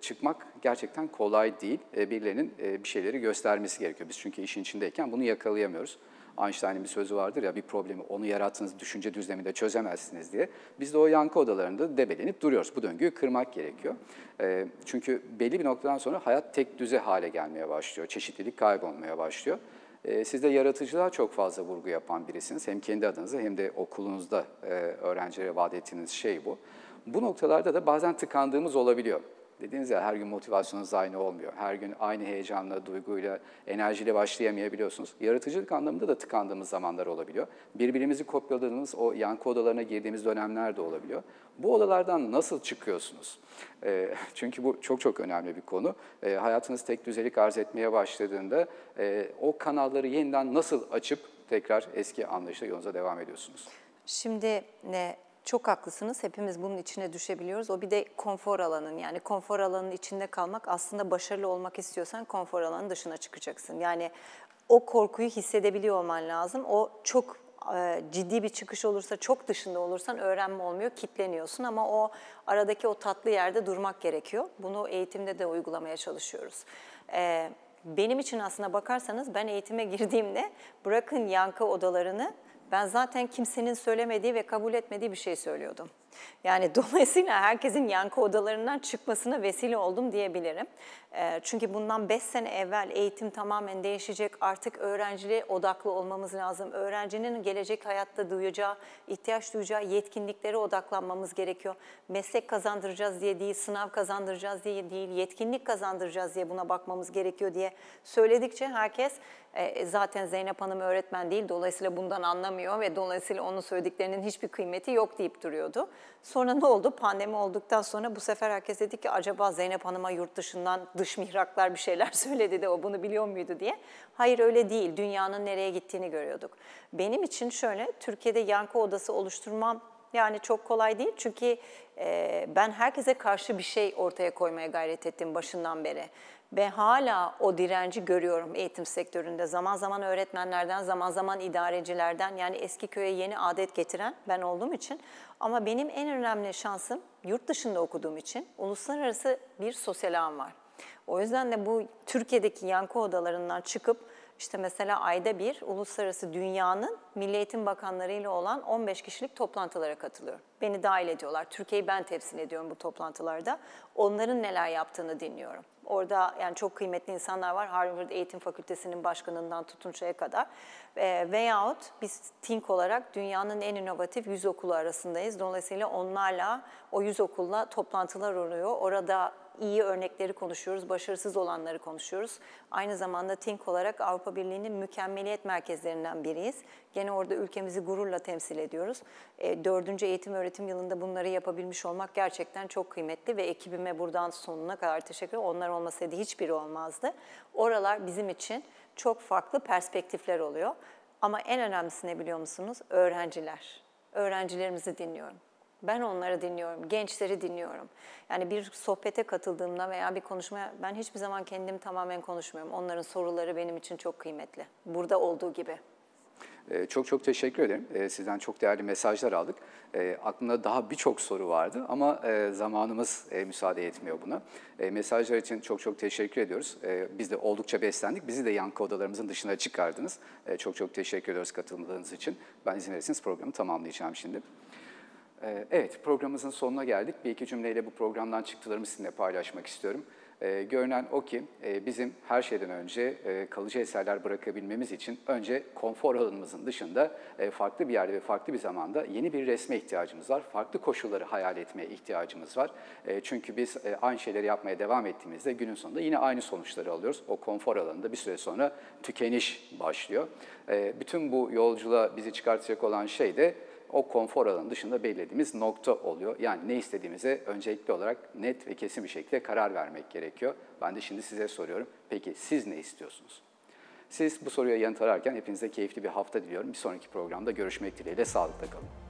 çıkmak gerçekten kolay değil. birilerinin bir şeyleri göstermesi gerekiyor. Biz çünkü işin içindeyken bunu yakalayamıyoruz. Einstein'in bir sözü vardır ya bir problemi onu yarattığınız düşünce düzleminde çözemezsiniz diye. Biz de o yankı odalarında debelenip duruyoruz. Bu döngüyü kırmak gerekiyor. Ee, çünkü belli bir noktadan sonra hayat tek düze hale gelmeye başlıyor. Çeşitlilik kaybolmaya başlıyor. Ee, siz de yaratıcılığa çok fazla vurgu yapan birisiniz. Hem kendi adınıza hem de okulunuzda e, öğrencilere vaat ettiğiniz şey bu. Bu noktalarda da bazen tıkandığımız olabiliyor. Dediğiniz ya her gün motivasyonunuz aynı olmuyor. Her gün aynı heyecanla, duyguyla, enerjiyle başlayamayabiliyorsunuz. Yaratıcılık anlamında da tıkandığımız zamanlar olabiliyor. Birbirimizi kopyaladığımız o yankı odalarına girdiğimiz dönemler de olabiliyor. Bu odalardan nasıl çıkıyorsunuz? E, [LAUGHS] çünkü bu çok çok önemli bir konu. E, hayatınız tek düzelik arz etmeye başladığında e, o kanalları yeniden nasıl açıp tekrar eski anlayışla yolunuza devam ediyorsunuz? Şimdi ne çok haklısınız. Hepimiz bunun içine düşebiliyoruz. O bir de konfor alanın yani konfor alanın içinde kalmak aslında başarılı olmak istiyorsan konfor alanın dışına çıkacaksın. Yani o korkuyu hissedebiliyor olman lazım. O çok e, ciddi bir çıkış olursa, çok dışında olursan öğrenme olmuyor, kitleniyorsun ama o aradaki o tatlı yerde durmak gerekiyor. Bunu eğitimde de uygulamaya çalışıyoruz. E, benim için aslına bakarsanız ben eğitime [LAUGHS] girdiğimde bırakın yankı odalarını, ben zaten kimsenin söylemediği ve kabul etmediği bir şey söylüyordum. Yani [LAUGHS] dolayısıyla herkesin yankı odalarından çıkmasına vesile oldum diyebilirim. Çünkü bundan 5 sene evvel eğitim tamamen değişecek. Artık öğrenciliğe odaklı olmamız lazım. Öğrencinin gelecek hayatta duyacağı, ihtiyaç duyacağı yetkinliklere odaklanmamız gerekiyor. Meslek kazandıracağız diye değil, sınav kazandıracağız diye değil, yetkinlik kazandıracağız diye buna bakmamız gerekiyor diye söyledikçe herkes zaten Zeynep Hanım öğretmen değil dolayısıyla bundan anlamıyor ve dolayısıyla onun söylediklerinin hiçbir kıymeti yok deyip duruyordu. Sonra ne oldu? Pandemi olduktan sonra bu sefer herkes dedi ki acaba Zeynep Hanım'a yurt dışından dış mihraklar bir şeyler [LAUGHS] söyledi de o bunu biliyor muydu diye. Hayır öyle değil. Dünyanın nereye gittiğini görüyorduk. Benim için şöyle Türkiye'de yankı odası oluşturmam yani çok kolay değil çünkü e, ben herkese karşı bir şey ortaya koymaya gayret ettim başından beri. Ve hala o direnci görüyorum eğitim sektöründe. Zaman zaman öğretmenlerden, zaman zaman idarecilerden yani eski köye yeni adet getiren ben olduğum için. Ama benim en önemli şansım yurt dışında okuduğum için uluslararası bir sosyal ağım var. O yüzden de bu Türkiye'deki yankı odalarından çıkıp işte mesela ayda bir uluslararası dünyanın Milli Eğitim Bakanları ile olan 15 kişilik toplantılara katılıyorum. Beni dahil ediyorlar. Türkiye'yi ben temsil ediyorum bu toplantılarda. Onların neler yaptığını dinliyorum. Orada yani çok kıymetli insanlar var. Harvard Eğitim Fakültesi'nin başkanından tutunçaya kadar. E, veyahut biz TINK olarak dünyanın en inovatif 100 okulu arasındayız. Dolayısıyla onlarla, o 100 okulla toplantılar oluyor. Orada iyi örnekleri konuşuyoruz, başarısız olanları konuşuyoruz. Aynı zamanda Think olarak Avrupa Birliği'nin mükemmeliyet merkezlerinden biriyiz. Gene orada ülkemizi gururla temsil ediyoruz. E, dördüncü eğitim öğretim yılında bunları yapabilmiş olmak gerçekten çok kıymetli ve ekibime buradan sonuna kadar teşekkür ederim. Onlar olmasaydı hiçbiri olmazdı. Oralar bizim için çok farklı perspektifler oluyor. Ama en önemlisi ne biliyor musunuz? Öğrenciler. Öğrencilerimizi dinliyorum. Ben onları dinliyorum, gençleri dinliyorum. Yani bir sohbete katıldığımda veya bir konuşmaya ben hiçbir zaman kendim tamamen konuşmuyorum. Onların soruları benim için çok kıymetli. Burada olduğu gibi. Ee, çok çok teşekkür ederim. Ee, sizden çok değerli mesajlar aldık. Ee, aklımda daha birçok soru vardı ama e, zamanımız e, müsaade etmiyor buna. Mesajlar için çok çok teşekkür ediyoruz. Biz de oldukça beslendik. Bizi de yankı odalarımızın dışına çıkardınız. Çok çok teşekkür ediyoruz katıldığınız için. Ben izin verirseniz programı tamamlayacağım şimdi. Ee, evet, programımızın sonuna geldik. Bir iki cümleyle bu programdan çıktılarımı sizinle paylaşmak istiyorum. Ee, görünen o ki e, bizim her şeyden önce e, kalıcı eserler bırakabilmemiz için önce konfor alanımızın dışında e, farklı bir yerde ve farklı bir zamanda yeni bir resme ihtiyacımız var. Farklı koşulları hayal etmeye ihtiyacımız var. çünkü biz aynı şeyleri yapmaya devam ettiğimizde günün sonunda yine aynı sonuçları alıyoruz. O konfor alanında bir süre sonra tükeniş başlıyor. bütün bu yolculuğa bizi çıkartacak olan şey de o konfor alanı dışında belirlediğimiz nokta oluyor. Yani ne istediğimize öncelikli olarak net ve kesin bir şekilde karar vermek gerekiyor. Ben de şimdi size soruyorum. Peki siz ne istiyorsunuz? Siz bu soruya yanıt ararken hepinize keyifli bir hafta diliyorum. Bir sonraki programda görüşmek dileğiyle sağlıkla kalın.